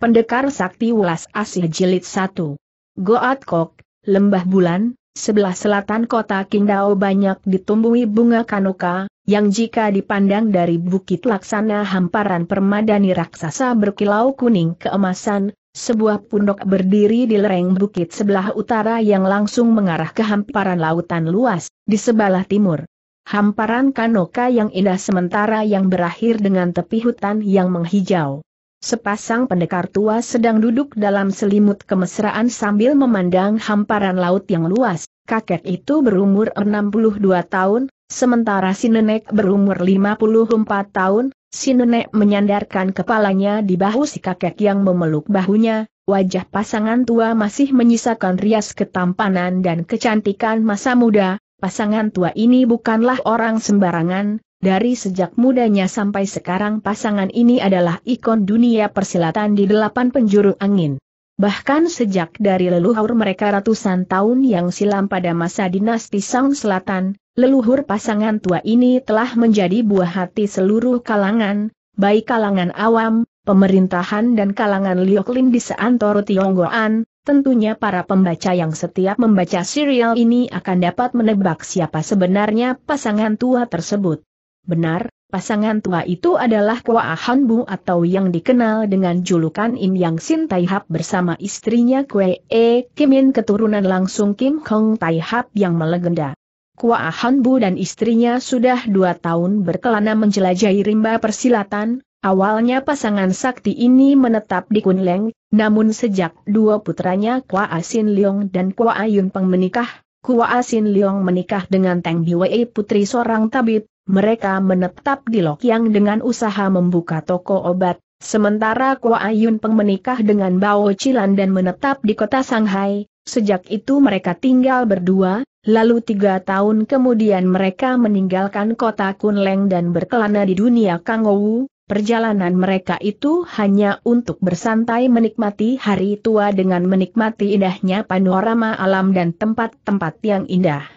Pendekar Sakti Welas Asih Jilid 1. Goat Kok, Lembah Bulan, sebelah selatan kota Kingdao banyak ditumbuhi bunga kanoka, yang jika dipandang dari bukit laksana hamparan permadani raksasa berkilau kuning keemasan, sebuah pondok berdiri di lereng bukit sebelah utara yang langsung mengarah ke hamparan lautan luas, di sebelah timur. Hamparan kanoka yang indah sementara yang berakhir dengan tepi hutan yang menghijau. Sepasang pendekar tua sedang duduk dalam selimut kemesraan sambil memandang hamparan laut yang luas. Kakek itu berumur 62 tahun, sementara si nenek berumur 54 tahun. Si nenek menyandarkan kepalanya di bahu si kakek yang memeluk bahunya. Wajah pasangan tua masih menyisakan rias ketampanan dan kecantikan masa muda. Pasangan tua ini bukanlah orang sembarangan, dari sejak mudanya sampai sekarang pasangan ini adalah ikon dunia persilatan di delapan penjuru angin. Bahkan sejak dari leluhur mereka ratusan tahun yang silam pada masa dinasti Sang Selatan, leluhur pasangan tua ini telah menjadi buah hati seluruh kalangan, baik kalangan awam, pemerintahan dan kalangan lioklin di seantoro Tionggoan, tentunya para pembaca yang setiap membaca serial ini akan dapat menebak siapa sebenarnya pasangan tua tersebut. Benar, pasangan tua itu adalah Kua Bu atau yang dikenal dengan julukan Im Yang Sin Tai Hap bersama istrinya Kue E Kimin keturunan langsung Kim Kong Tai Hap yang melegenda. Kua Bu dan istrinya sudah dua tahun berkelana menjelajahi rimba persilatan, Awalnya pasangan sakti ini menetap di Kunleng, namun sejak dua putranya Kua Asin Leong dan Kua Ayun Peng menikah, Kua Asin Leong menikah dengan Teng Biwei putri seorang tabib, mereka menetap di Lok Yang dengan usaha membuka toko obat, sementara Kua Ayun Peng menikah dengan Bao Cilan dan menetap di kota Shanghai, sejak itu mereka tinggal berdua, lalu tiga tahun kemudian mereka meninggalkan kota Kunleng dan berkelana di dunia Kangowu, perjalanan mereka itu hanya untuk bersantai menikmati hari tua dengan menikmati indahnya panorama alam dan tempat-tempat yang indah.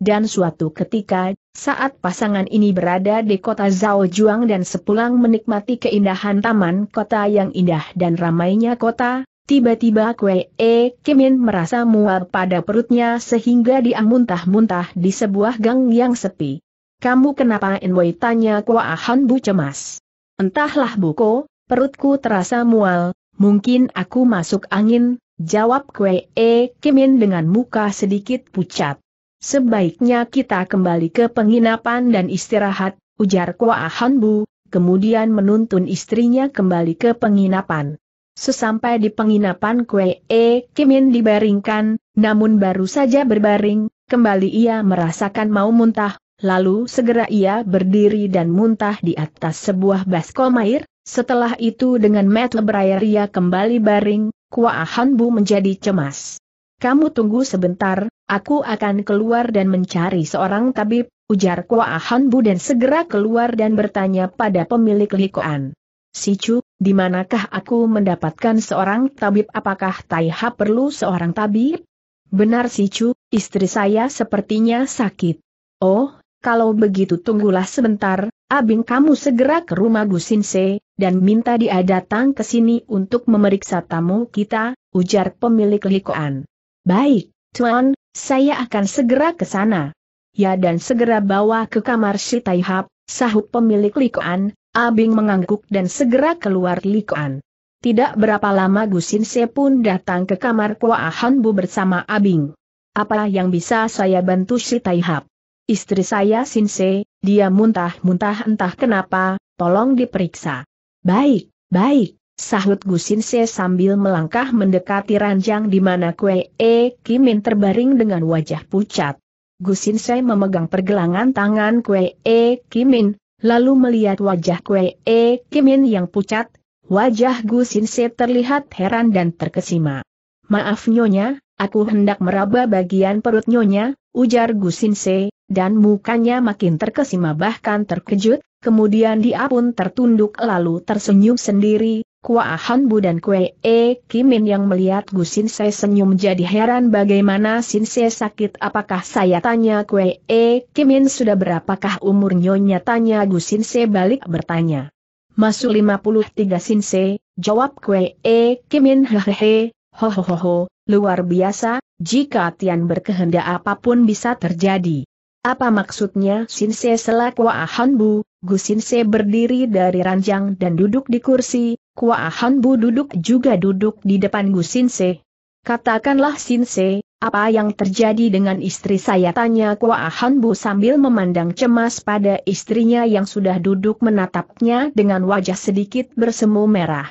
Dan suatu ketika saat pasangan ini berada di kota Zhaojuang dan sepulang menikmati keindahan taman kota yang indah dan ramainya kota, tiba-tiba Kue E Kimin merasa mual pada perutnya sehingga dia muntah-muntah di sebuah gang yang sepi. Kamu kenapa Enwei tanya Kua Han Bu cemas. Entahlah Buko, perutku terasa mual, mungkin aku masuk angin, jawab Kue E Kimin dengan muka sedikit pucat. Sebaiknya kita kembali ke penginapan dan istirahat, ujar Kua Hanbu, kemudian menuntun istrinya kembali ke penginapan. Sesampai di penginapan Kue E Kimin dibaringkan, namun baru saja berbaring, kembali ia merasakan mau muntah, lalu segera ia berdiri dan muntah di atas sebuah baskom air, setelah itu dengan mata berair ia kembali baring, Kua Hanbu menjadi cemas. Kamu tunggu sebentar, Aku akan keluar dan mencari seorang tabib, ujar Kua Han Bu dan segera keluar dan bertanya pada pemilik likoan. Sicu, di manakah aku mendapatkan seorang tabib apakah Taiha perlu seorang tabib? Benar Sicu, istri saya sepertinya sakit. Oh, kalau begitu tunggulah sebentar, Abing kamu segera ke rumah Gusinse, dan minta dia datang ke sini untuk memeriksa tamu kita, ujar pemilik likoan. Baik, Tuan, saya akan segera ke sana. Ya dan segera bawa ke kamar si Taihap, sahut pemilik likuan. Abing mengangguk dan segera keluar likuan. Tidak berapa lama Gusin Sinse pun datang ke kamar Kuahan Bu bersama Abing. Apa yang bisa saya bantu si Taihap? Istri saya Sinse, dia muntah-muntah entah kenapa, tolong diperiksa. Baik, baik. Sahut Gusin Se sambil melangkah mendekati ranjang di mana Kue E Kimin terbaring dengan wajah pucat. Gusin Se memegang pergelangan tangan Kue E Kimin, lalu melihat wajah Kue E Kimin yang pucat, wajah Gusin Se terlihat heran dan terkesima. Maaf nyonya, aku hendak meraba bagian perut nyonya, ujar Gusin Se, dan mukanya makin terkesima bahkan terkejut, kemudian dia pun tertunduk lalu tersenyum sendiri, Han Bu dan Kue E Kimin yang melihat Gusin saya senyum jadi heran bagaimana Sin Se sakit apakah saya tanya Kue E Kimin sudah berapakah umur nyonya tanya Gusin Se balik bertanya. Masuk 53 Sin Se jawab Kue E Kimin hehehe, hohohoho, luar biasa, jika Tian berkehendak apapun bisa terjadi. Apa maksudnya Sin selak selaku Han Bu, Gusin Se berdiri dari ranjang dan duduk di kursi, Kua bu duduk juga duduk di depan Gu Sinse. Katakanlah Sinse, apa yang terjadi dengan istri saya tanya Kua bu sambil memandang cemas pada istrinya yang sudah duduk menatapnya dengan wajah sedikit bersemu merah.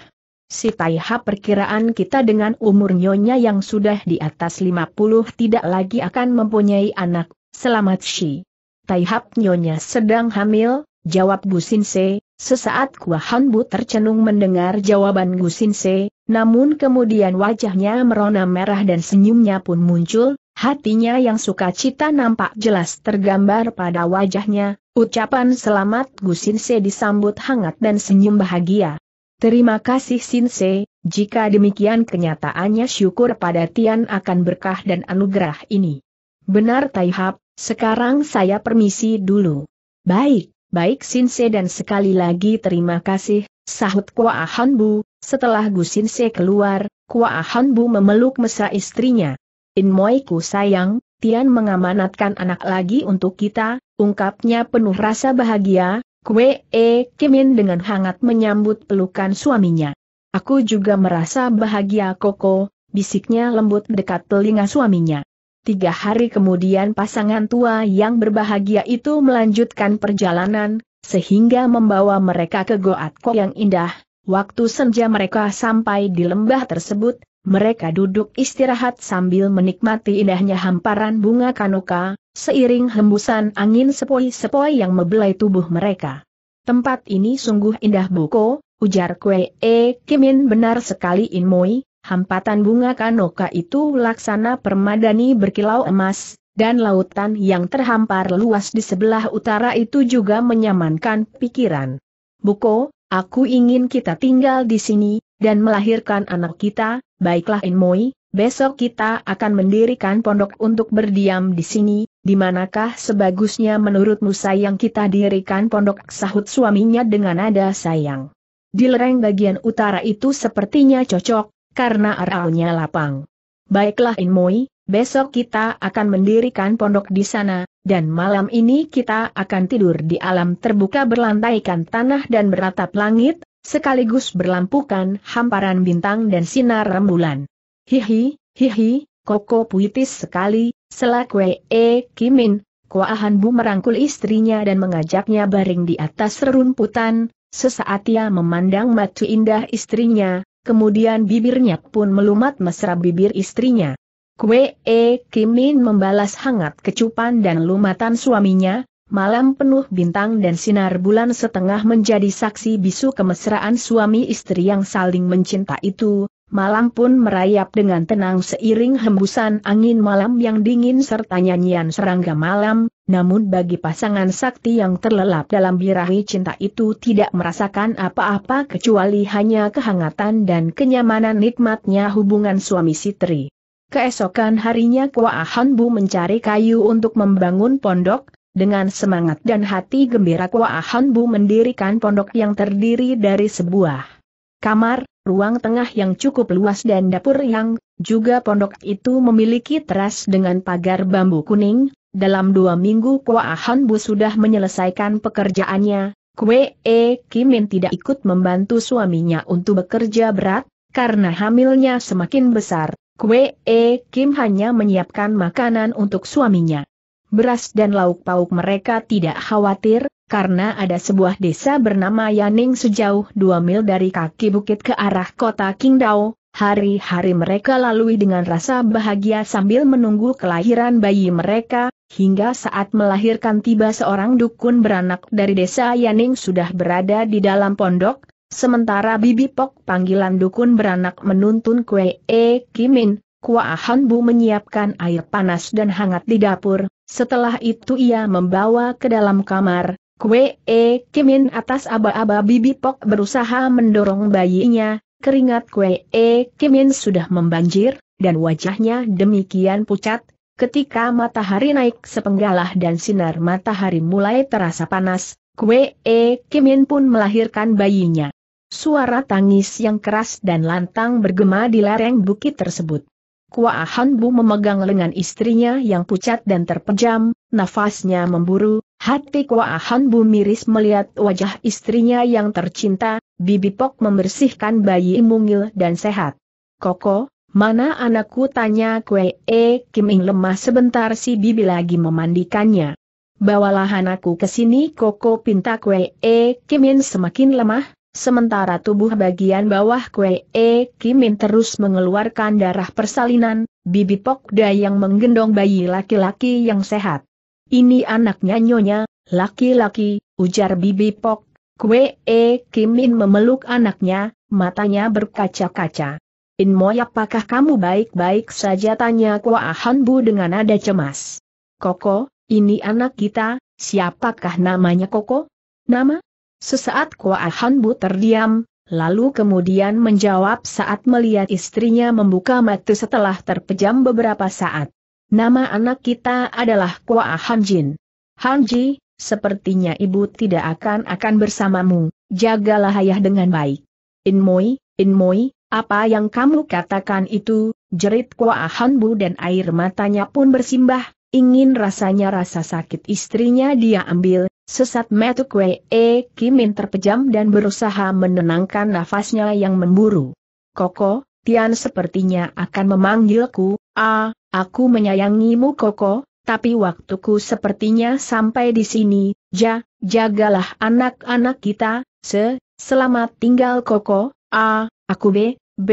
Si Taiha perkiraan kita dengan umur nyonya yang sudah di atas 50 tidak lagi akan mempunyai anak, selamat Shi. Taihap nyonya sedang hamil, jawab Bu Sinse, Sesaat kuah Bu tercenung mendengar jawaban Se, namun kemudian wajahnya merona merah dan senyumnya pun muncul, hatinya yang sukacita nampak jelas tergambar pada wajahnya, ucapan selamat Se disambut hangat dan senyum bahagia. Terima kasih Sin Sinse, jika demikian kenyataannya syukur pada Tian akan berkah dan anugerah ini. Benar Taihap, sekarang saya permisi dulu. Baik. Baik Sinse dan sekali lagi terima kasih, sahut Kua Ahanbu. setelah Gu Sinse keluar, Kua Ahanbu memeluk mesra istrinya. In Ku sayang, Tian mengamanatkan anak lagi untuk kita, ungkapnya penuh rasa bahagia, Kue E Kimin dengan hangat menyambut pelukan suaminya. Aku juga merasa bahagia Koko, bisiknya lembut dekat telinga suaminya. Tiga hari kemudian pasangan tua yang berbahagia itu melanjutkan perjalanan, sehingga membawa mereka ke Goatko yang indah. Waktu senja mereka sampai di lembah tersebut, mereka duduk istirahat sambil menikmati indahnya hamparan bunga kanuka, seiring hembusan angin sepoi-sepoi yang membelai tubuh mereka. Tempat ini sungguh indah buko, ujar Kwee. E. Kimin benar sekali Inmoi, Hampatan bunga kanoka itu laksana permadani berkilau emas, dan lautan yang terhampar luas di sebelah utara itu juga menyamankan pikiran. Buko, aku ingin kita tinggal di sini, dan melahirkan anak kita, baiklah Inmoi, besok kita akan mendirikan pondok untuk berdiam di sini, di manakah sebagusnya menurutmu sayang kita dirikan pondok sahut suaminya dengan nada sayang. Di lereng bagian utara itu sepertinya cocok, karena araunya lapang. Baiklah Inmoi, besok kita akan mendirikan pondok di sana, dan malam ini kita akan tidur di alam terbuka berlantaikan tanah dan beratap langit, sekaligus berlampukan hamparan bintang dan sinar rembulan. Hihi, hihi, koko puitis sekali, Selaku e kimin, kuahan bu merangkul istrinya dan mengajaknya baring di atas rerumputan, sesaat ia memandang matu indah istrinya, kemudian bibirnya pun melumat mesra bibir istrinya. Kwe E Kim Min membalas hangat kecupan dan lumatan suaminya, malam penuh bintang dan sinar bulan setengah menjadi saksi bisu kemesraan suami istri yang saling mencinta itu, Malang pun merayap dengan tenang seiring hembusan angin malam yang dingin serta nyanyian serangga malam, namun bagi pasangan sakti yang terlelap dalam birahi cinta itu tidak merasakan apa-apa kecuali hanya kehangatan dan kenyamanan nikmatnya hubungan suami sitri. Keesokan harinya Kua Bu mencari kayu untuk membangun pondok, dengan semangat dan hati gembira Kua Bu mendirikan pondok yang terdiri dari sebuah kamar, ruang tengah yang cukup luas dan dapur yang, juga pondok itu memiliki teras dengan pagar bambu kuning, dalam dua minggu Kua Hanbu sudah menyelesaikan pekerjaannya, Kwe E Kimin tidak ikut membantu suaminya untuk bekerja berat, karena hamilnya semakin besar, Kwe E Kim hanya menyiapkan makanan untuk suaminya. Beras dan lauk pauk mereka tidak khawatir, karena ada sebuah desa bernama Yaning sejauh dua mil dari kaki bukit ke arah kota Qingdao. Hari-hari mereka lalui dengan rasa bahagia sambil menunggu kelahiran bayi mereka, hingga saat melahirkan tiba seorang dukun beranak dari desa Yaning sudah berada di dalam pondok, sementara Bibi Pok panggilan dukun beranak menuntun kue E Kimin, Kuahan Bu menyiapkan air panas dan hangat di dapur, setelah itu ia membawa ke dalam kamar, Kue E Kimin atas aba-aba Bibi Pok berusaha mendorong bayinya, keringat Kue E Kimin sudah membanjir, dan wajahnya demikian pucat, ketika matahari naik sepenggalah dan sinar matahari mulai terasa panas, Kue E Kimin pun melahirkan bayinya. Suara tangis yang keras dan lantang bergema di lereng bukit tersebut. Kua Bu memegang lengan istrinya yang pucat dan terpejam, nafasnya memburu, hati Kua Bu miris melihat wajah istrinya yang tercinta, Bibi Pok membersihkan bayi mungil dan sehat. Koko, mana anakku tanya kue e Kim Ing lemah sebentar si Bibi lagi memandikannya. Bawalah anakku ke sini Koko pinta kue e Kim In semakin lemah, Sementara tubuh bagian bawah Kwe E Kimin terus mengeluarkan darah persalinan, bibi Pokda yang menggendong bayi laki-laki yang sehat. Ini anaknya nyonya, laki-laki, ujar bibi Pok. Kwe E Kimin memeluk anaknya, matanya berkaca-kaca. Inmoy apakah kamu baik-baik saja tanya Kwa Bu dengan nada cemas. Koko, ini anak kita, siapakah namanya Koko? Nama? Sesaat Kua Hanbu terdiam, lalu kemudian menjawab saat melihat istrinya membuka mata setelah terpejam beberapa saat. Nama anak kita adalah Kua Hanjin. Hanji, sepertinya ibu tidak akan akan bersamamu, jagalah ayah dengan baik. Inmoi, Inmoi, apa yang kamu katakan itu, jerit Kua Hanbu dan air matanya pun bersimbah, Ingin rasanya rasa sakit istrinya dia ambil, sesat metu Wei E eh, Kimin terpejam dan berusaha menenangkan nafasnya yang memburu. Koko, Tian sepertinya akan memanggilku, ah, aku menyayangimu Koko, tapi waktuku sepertinya sampai di sini, ja, jagalah anak-anak kita, se, selamat tinggal Koko, ah, aku B, B,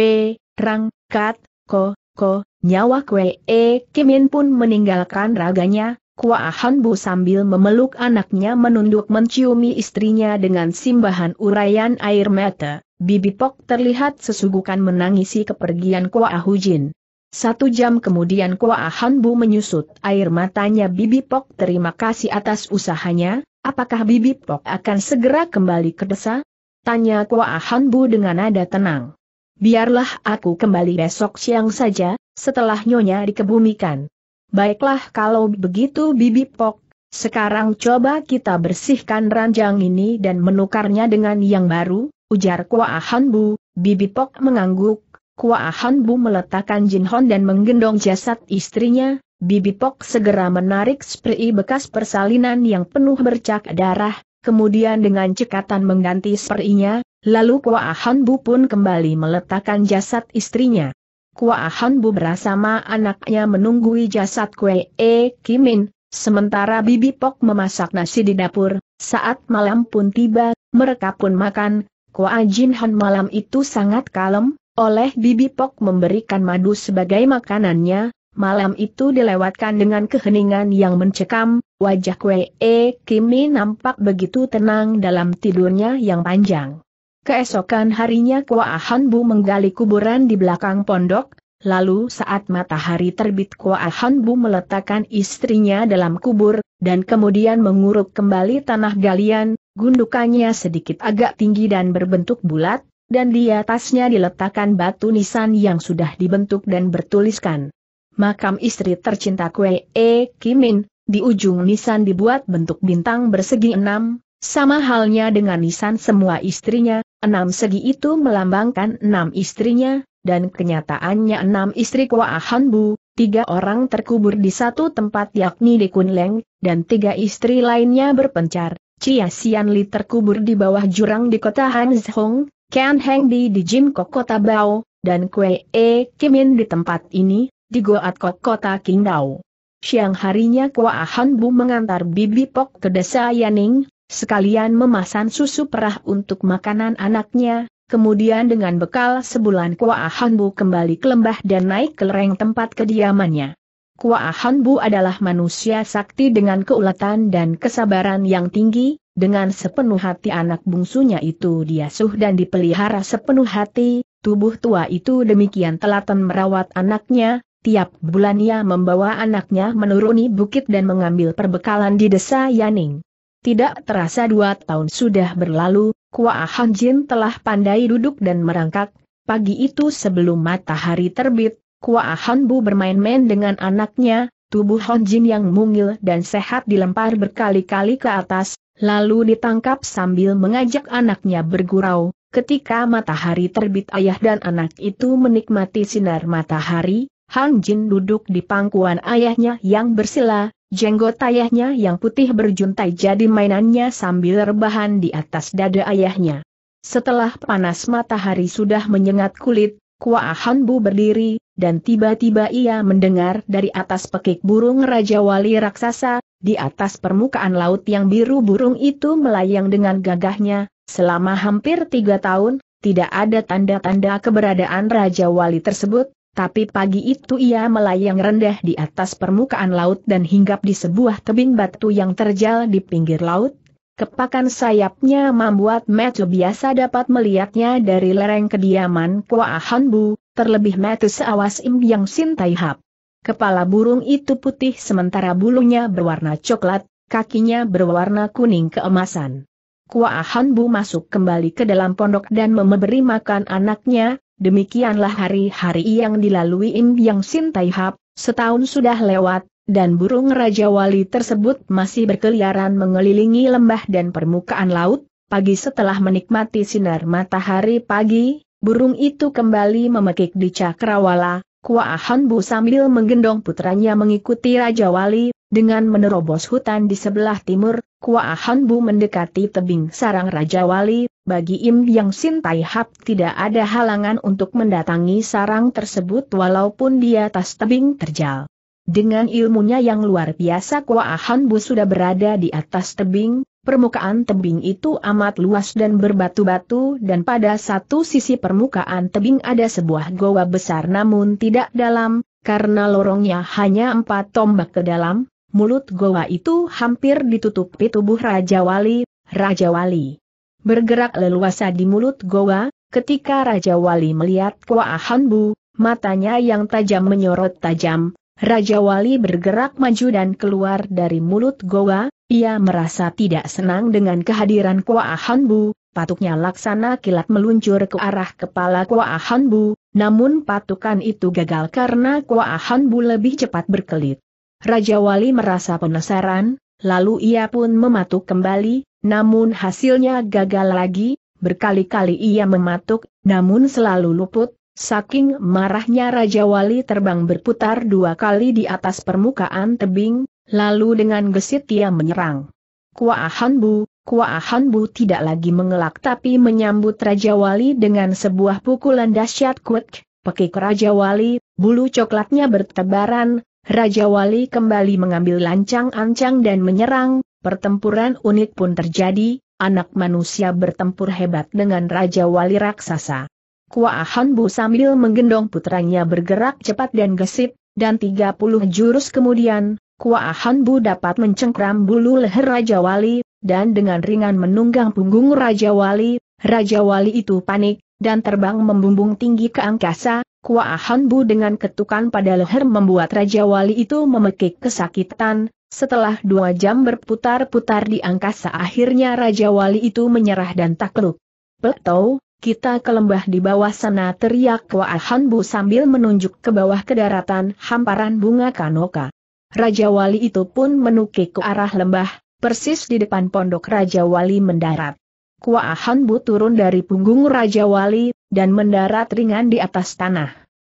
rangkat, Kat, Ko, Ko, Nyawa Kwe E Kimin pun meninggalkan raganya, Kua Hanbu Bu sambil memeluk anaknya menunduk menciumi istrinya dengan simbahan urayan air mata. Bibi Pok terlihat sesugukan menangisi kepergian Kua Ahujin. Satu jam kemudian Kua Hanbu Bu menyusut air matanya Bibi Pok terima kasih atas usahanya, apakah Bibi Pok akan segera kembali ke desa? Tanya Kua Hanbu Bu dengan nada tenang. Biarlah aku kembali besok siang saja, setelah Nyonya dikebumikan. Baiklah kalau begitu Bibi Pok, sekarang coba kita bersihkan ranjang ini dan menukarnya dengan yang baru, ujar Kua Bu, Bibi Pok mengangguk, Kua Bu meletakkan Jin Hon dan menggendong jasad istrinya, Bibi Pok segera menarik spray bekas persalinan yang penuh bercak darah, kemudian dengan cekatan mengganti sprayinya, lalu Kua Bu pun kembali meletakkan jasad istrinya. Kua Hanbu bersama anaknya menunggui jasad Kue E. Kimin, sementara Bibi Pok memasak nasi di dapur, saat malam pun tiba, mereka pun makan, Kua Jin Han malam itu sangat kalem, oleh Bibi Pok memberikan madu sebagai makanannya, malam itu dilewatkan dengan keheningan yang mencekam, wajah Kue E. Kimin nampak begitu tenang dalam tidurnya yang panjang. Keesokan harinya Kua Ahanbu menggali kuburan di belakang pondok, lalu saat matahari terbit Kua Ahanbu meletakkan istrinya dalam kubur, dan kemudian menguruk kembali tanah galian, gundukannya sedikit agak tinggi dan berbentuk bulat, dan di atasnya diletakkan batu nisan yang sudah dibentuk dan bertuliskan. Makam istri tercinta Kue E. Kimin, di ujung nisan dibuat bentuk bintang bersegi enam, sama halnya dengan nisan semua istrinya, Enam segi itu melambangkan enam istrinya, dan kenyataannya enam istri Kwa Bu, tiga orang terkubur di satu tempat yakni di Kunleng, dan tiga istri lainnya berpencar. Chia Sian Li terkubur di bawah jurang di kota Hanzhong, Ken Heng Di di Kok kota Bao, dan Kwe E Kimin di tempat ini, di Goat Kok kota Qingdao. Siang harinya Kwa Bu mengantar Bibi Pok ke desa Yaning, sekalian memasan susu perah untuk makanan anaknya, kemudian dengan bekal sebulan Kua Hanbu kembali ke lembah dan naik ke lereng tempat kediamannya. Kua Hanbu adalah manusia sakti dengan keuletan dan kesabaran yang tinggi, dengan sepenuh hati anak bungsunya itu diasuh dan dipelihara sepenuh hati, tubuh tua itu demikian telaten merawat anaknya, Tiap bulan ia membawa anaknya menuruni bukit dan mengambil perbekalan di desa Yaning. Tidak terasa dua tahun sudah berlalu, Kua Han Jin telah pandai duduk dan merangkak. Pagi itu sebelum matahari terbit, Kua Han Bu bermain-main dengan anaknya, tubuh Han Jin yang mungil dan sehat dilempar berkali-kali ke atas, lalu ditangkap sambil mengajak anaknya bergurau. Ketika matahari terbit ayah dan anak itu menikmati sinar matahari, Han Jin duduk di pangkuan ayahnya yang bersila, Jenggot ayahnya yang putih berjuntai jadi mainannya sambil rebahan di atas dada ayahnya. Setelah panas matahari sudah menyengat kulit, Kuahan Hanbu berdiri, dan tiba-tiba ia mendengar dari atas pekik burung Raja Wali Raksasa, di atas permukaan laut yang biru burung itu melayang dengan gagahnya, selama hampir tiga tahun, tidak ada tanda-tanda keberadaan Raja Wali tersebut, tapi pagi itu ia melayang rendah di atas permukaan laut dan hinggap di sebuah tebing batu yang terjal di pinggir laut. Kepakan sayapnya membuat Metu biasa dapat melihatnya dari lereng kediaman Kua Hanbu, terlebih Metu seawas Im yang Sintai Hap. Kepala burung itu putih sementara bulunya berwarna coklat, kakinya berwarna kuning keemasan. Kua Hanbu masuk kembali ke dalam pondok dan memberi makan anaknya, Demikianlah hari-hari yang dilalui Im Yang Sin Tai Hap, setahun sudah lewat, dan burung Raja Wali tersebut masih berkeliaran mengelilingi lembah dan permukaan laut, pagi setelah menikmati sinar matahari pagi, burung itu kembali memekik di Cakrawala, Kuahan Bu sambil menggendong putranya mengikuti Raja Wali, dengan menerobos hutan di sebelah timur, Kuahan Bu mendekati tebing sarang Raja Wali, bagi Im Yang Sin Tai Hap tidak ada halangan untuk mendatangi sarang tersebut walaupun di atas tebing terjal. Dengan ilmunya yang luar biasa Kuaahan Bu sudah berada di atas tebing, permukaan tebing itu amat luas dan berbatu-batu dan pada satu sisi permukaan tebing ada sebuah goa besar namun tidak dalam, karena lorongnya hanya empat tombak ke dalam, mulut goa itu hampir ditutupi tubuh Raja Wali, Raja Wali bergerak leluasa di mulut goa, ketika Raja Wali melihat Kwa Hanbu, matanya yang tajam menyorot tajam, Raja Wali bergerak maju dan keluar dari mulut goa, ia merasa tidak senang dengan kehadiran Kwa Hanbu, patuknya laksana kilat meluncur ke arah kepala Kwa Hanbu, namun patukan itu gagal karena Kwa Hanbu lebih cepat berkelit. Raja Wali merasa penasaran, lalu ia pun mematuk kembali, namun hasilnya gagal lagi, berkali-kali ia mematuk, namun selalu luput, saking marahnya Raja Wali terbang berputar dua kali di atas permukaan tebing, lalu dengan gesit ia menyerang. Kua Hanbu, Kua Hanbu tidak lagi mengelak tapi menyambut Raja Wali dengan sebuah pukulan dahsyat kuat. pekik Raja Wali, bulu coklatnya bertebaran, Raja Wali kembali mengambil lancang-ancang dan menyerang, Pertempuran unik pun terjadi, anak manusia bertempur hebat dengan Raja Wali Raksasa. Kuahan Bu sambil menggendong putranya bergerak cepat dan gesit, dan 30 jurus kemudian, Kuahan Bu dapat mencengkram bulu leher Raja Wali, dan dengan ringan menunggang punggung Raja Wali, Raja Wali itu panik, dan terbang membumbung tinggi ke angkasa, Kuahan Bu dengan ketukan pada leher membuat Raja Wali itu memekik kesakitan, setelah dua jam berputar-putar di angkasa akhirnya Raja Wali itu menyerah dan takluk. Betul, kita ke lembah di bawah sana teriak Kuahan Bu sambil menunjuk ke bawah ke daratan hamparan bunga kanoka. Raja Wali itu pun menukik ke arah lembah, persis di depan pondok Raja Wali mendarat. Kuahan Bu turun dari punggung Raja Wali, dan mendarat ringan di atas tanah.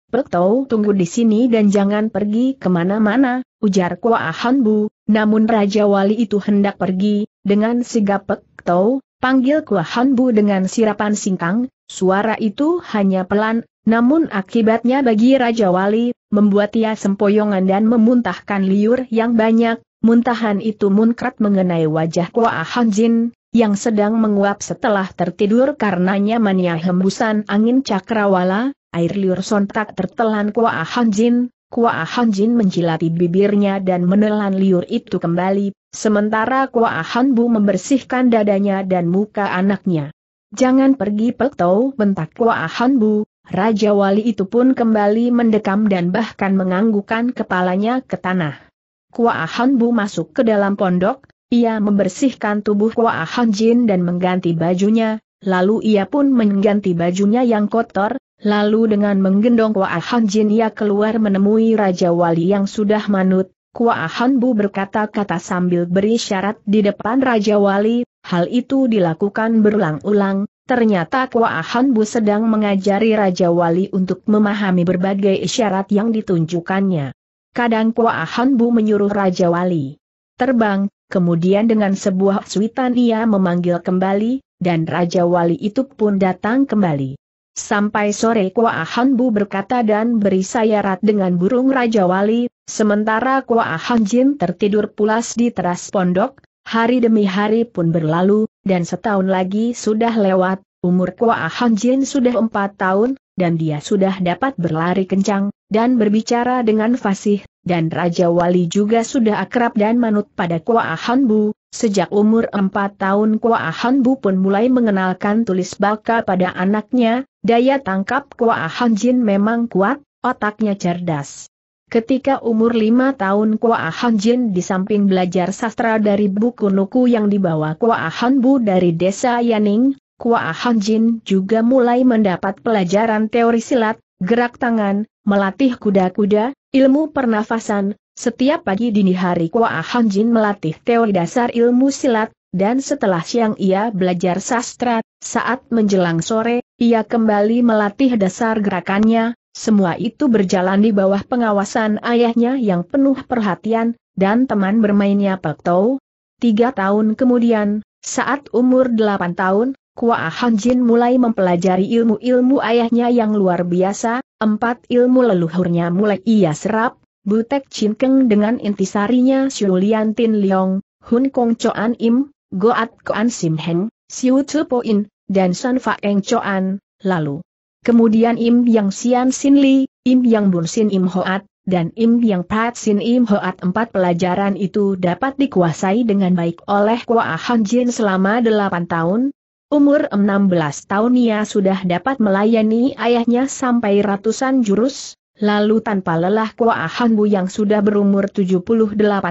Pektou tunggu di sini dan jangan pergi kemana-mana, ujar Kua Hanbu, namun Raja Wali itu hendak pergi, dengan sigap Pektou, panggil Kua Hanbu dengan sirapan singkang, suara itu hanya pelan, namun akibatnya bagi Raja Wali, membuat ia sempoyongan dan memuntahkan liur yang banyak, muntahan itu munkrat mengenai wajah Kua Hanjin, yang sedang menguap setelah tertidur karenanya mania hembusan angin cakrawala, air liur sontak tertelan kuah Hanjin, kuah Hanjin menjilati bibirnya dan menelan liur itu kembali, sementara kuah Hanbu membersihkan dadanya dan muka anaknya. Jangan pergi petau bentak kuah Hanbu, Raja Wali itu pun kembali mendekam dan bahkan menganggukkan kepalanya ke tanah. kuah Hanbu masuk ke dalam pondok, ia membersihkan tubuh Hoa Hanjin dan mengganti bajunya, lalu ia pun mengganti bajunya yang kotor, lalu dengan menggendong Hoa Hanjin ia keluar menemui Raja Wali yang sudah manut. Kwa Bu berkata-kata sambil beri syarat di depan Raja Wali, hal itu dilakukan berulang-ulang, ternyata Kwa Bu sedang mengajari Raja Wali untuk memahami berbagai isyarat yang ditunjukkannya. Kadang Kwa Bu menyuruh Raja Wali terbang, Kemudian dengan sebuah suitan ia memanggil kembali, dan Raja Wali itu pun datang kembali. Sampai sore Kuahan Bu berkata dan beri sayarat dengan burung Raja Wali, sementara Kuahan Jin tertidur pulas di teras pondok, hari demi hari pun berlalu, dan setahun lagi sudah lewat, umur Kuahan Jin sudah empat tahun, dan dia sudah dapat berlari kencang, dan berbicara dengan fasih, dan Raja Wali juga sudah akrab dan manut pada Kua Ahanbu. sejak umur empat tahun Kua Ahanbu pun mulai mengenalkan tulis baka pada anaknya, daya tangkap Kua Ahanjin memang kuat, otaknya cerdas. Ketika umur lima tahun Kua Ahanjin di samping belajar sastra dari buku nuku yang dibawa Kua Ahanbu dari desa Yaning, Kua Ahanjin juga mulai mendapat pelajaran teori silat, gerak tangan, melatih kuda-kuda, ilmu pernafasan, setiap pagi dini hari Han Hanjin melatih teori dasar ilmu silat, dan setelah siang ia belajar sastra, saat menjelang sore, ia kembali melatih dasar gerakannya, semua itu berjalan di bawah pengawasan ayahnya yang penuh perhatian, dan teman bermainnya Pak Tau. Tiga tahun kemudian, saat umur delapan tahun, Kua Han Jin mulai mempelajari ilmu-ilmu ayahnya yang luar biasa, empat ilmu leluhurnya mulai ia serap, Butek Chin Keng dengan intisarinya Xiu Lian Tin Leong, Hun Kong Choan Im, Goat Koan Sim Heng, Xiu Tzu In, dan San Fa Eng Choan, lalu. Kemudian Im Yang Sian Sin Li, Im Yang Bun Sin Im Hoat, dan Im Yang Pat Sin Im Hoat empat pelajaran itu dapat dikuasai dengan baik oleh Kua Han Jin selama delapan tahun, Umur 16 tahun ia sudah dapat melayani ayahnya sampai ratusan jurus, lalu tanpa lelah Kua Hanbu yang sudah berumur 78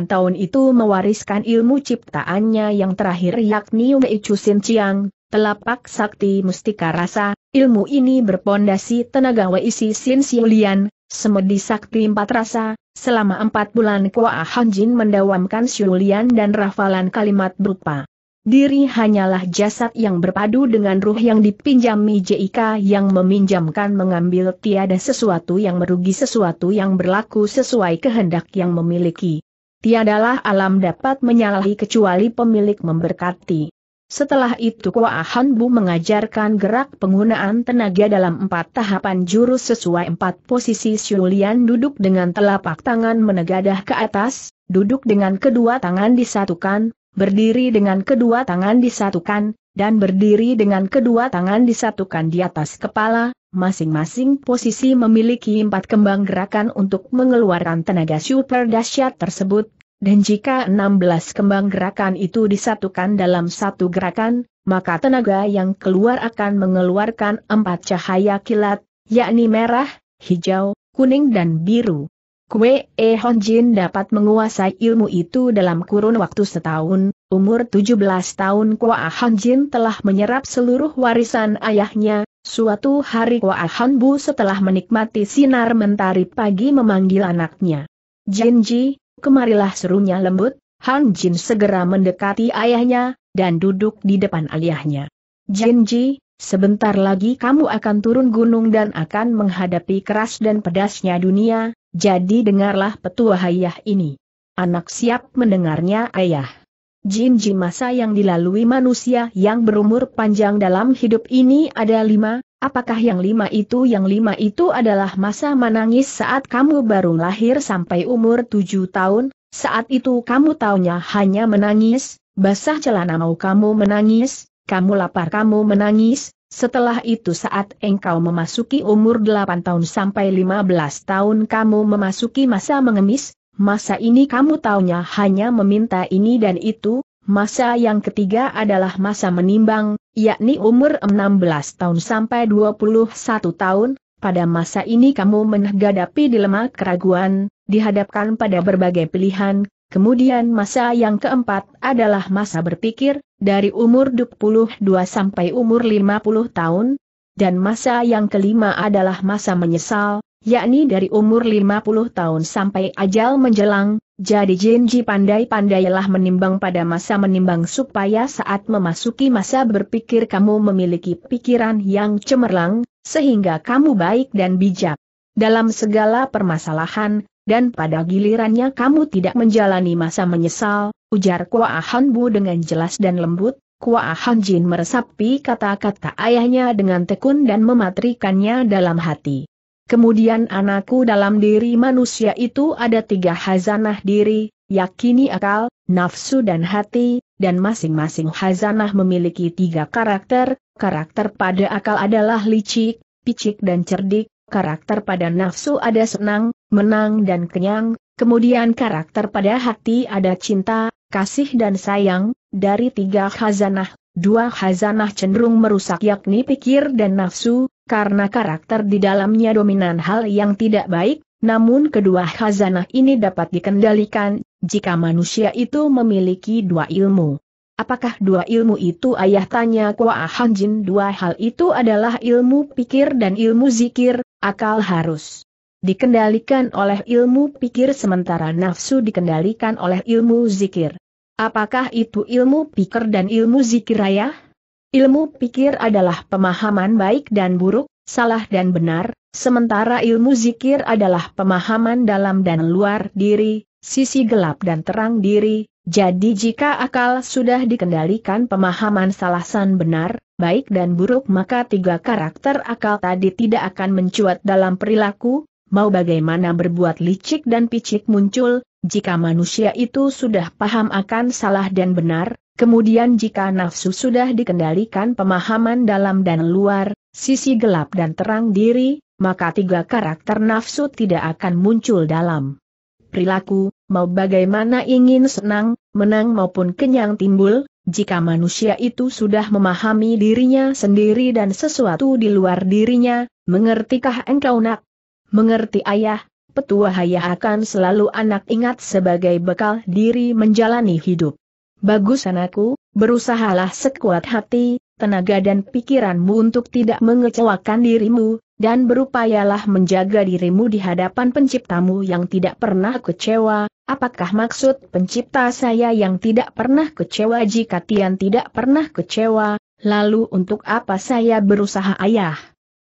tahun itu mewariskan ilmu ciptaannya yang terakhir yakni Mei Chusin Chiang, telapak sakti mustika rasa, ilmu ini berpondasi tenaga Si Sin Siulian, semedi sakti empat rasa, selama empat bulan Kua Hanjin mendawamkan Siulian dan rafalan kalimat berupa Diri hanyalah jasad yang berpadu dengan ruh yang dipinjami JIK yang meminjamkan mengambil tiada sesuatu yang merugi sesuatu yang berlaku sesuai kehendak yang memiliki. Tiadalah alam dapat menyalahi kecuali pemilik memberkati. Setelah itu Kuahan Bu mengajarkan gerak penggunaan tenaga dalam empat tahapan jurus sesuai empat posisi Siulian duduk dengan telapak tangan menegadah ke atas, duduk dengan kedua tangan disatukan, berdiri dengan kedua tangan disatukan, dan berdiri dengan kedua tangan disatukan di atas kepala, masing-masing posisi memiliki empat kembang gerakan untuk mengeluarkan tenaga super dahsyat tersebut, dan jika 16 kembang gerakan itu disatukan dalam satu gerakan, maka tenaga yang keluar akan mengeluarkan empat cahaya kilat, yakni merah, hijau, kuning dan biru. Kue E Honjin dapat menguasai ilmu itu dalam kurun waktu setahun, umur 17 tahun Kua Honjin telah menyerap seluruh warisan ayahnya, suatu hari Kua Honbu setelah menikmati sinar mentari pagi memanggil anaknya. Jinji, kemarilah serunya lembut, Han Jin segera mendekati ayahnya, dan duduk di depan ayahnya. Jinji, Sebentar lagi kamu akan turun gunung dan akan menghadapi keras dan pedasnya dunia, jadi dengarlah petua ayah ini. Anak siap mendengarnya ayah. Jin-jin masa yang dilalui manusia yang berumur panjang dalam hidup ini ada lima, apakah yang lima itu? Yang lima itu adalah masa menangis saat kamu baru lahir sampai umur tujuh tahun, saat itu kamu taunya hanya menangis, basah celana mau kamu menangis, kamu lapar kamu menangis, setelah itu saat engkau memasuki umur 8 tahun sampai 15 tahun kamu memasuki masa mengemis, masa ini kamu taunya hanya meminta ini dan itu, masa yang ketiga adalah masa menimbang, yakni umur 16 tahun sampai 21 tahun, pada masa ini kamu menghadapi dilema keraguan, dihadapkan pada berbagai pilihan, kemudian masa yang keempat adalah masa berpikir, dari umur 22 sampai umur 50 tahun, dan masa yang kelima adalah masa menyesal, yakni dari umur 50 tahun sampai ajal menjelang, jadi Jinji pandai-pandailah menimbang pada masa menimbang supaya saat memasuki masa berpikir kamu memiliki pikiran yang cemerlang, sehingga kamu baik dan bijak dalam segala permasalahan, dan pada gilirannya kamu tidak menjalani masa menyesal, ujar Kua Bu dengan jelas dan lembut, Kua Hanjin Jin meresapi kata-kata ayahnya dengan tekun dan mematrikannya dalam hati. Kemudian anakku dalam diri manusia itu ada tiga hazanah diri, yakini akal, nafsu dan hati, dan masing-masing hazanah memiliki tiga karakter, karakter pada akal adalah licik, picik dan cerdik, karakter pada nafsu ada senang, menang dan kenyang, kemudian karakter pada hati ada cinta, kasih dan sayang, dari tiga khazanah, dua khazanah cenderung merusak yakni pikir dan nafsu, karena karakter di dalamnya dominan hal yang tidak baik, namun kedua khazanah ini dapat dikendalikan, jika manusia itu memiliki dua ilmu. Apakah dua ilmu itu ayah tanya Kwa Hanjin dua hal itu adalah ilmu pikir dan ilmu zikir, akal harus dikendalikan oleh ilmu pikir sementara nafsu dikendalikan oleh ilmu zikir. Apakah itu ilmu pikir dan ilmu zikir ayah? Ilmu pikir adalah pemahaman baik dan buruk, salah dan benar, sementara ilmu zikir adalah pemahaman dalam dan luar diri, sisi gelap dan terang diri, jadi jika akal sudah dikendalikan pemahaman salah san benar, baik dan buruk maka tiga karakter akal tadi tidak akan mencuat dalam perilaku, mau bagaimana berbuat licik dan picik muncul, jika manusia itu sudah paham akan salah dan benar, kemudian jika nafsu sudah dikendalikan pemahaman dalam dan luar, sisi gelap dan terang diri, maka tiga karakter nafsu tidak akan muncul dalam perilaku, mau bagaimana ingin senang, menang maupun kenyang timbul, jika manusia itu sudah memahami dirinya sendiri dan sesuatu di luar dirinya, mengertikah engkau nak? Mengerti ayah, ayah akan selalu anak ingat sebagai bekal diri menjalani hidup. Bagus anakku, berusahalah sekuat hati, tenaga dan pikiranmu untuk tidak mengecewakan dirimu, dan berupayalah menjaga dirimu di hadapan penciptamu yang tidak pernah kecewa, apakah maksud pencipta saya yang tidak pernah kecewa jika Tian tidak pernah kecewa, lalu untuk apa saya berusaha ayah?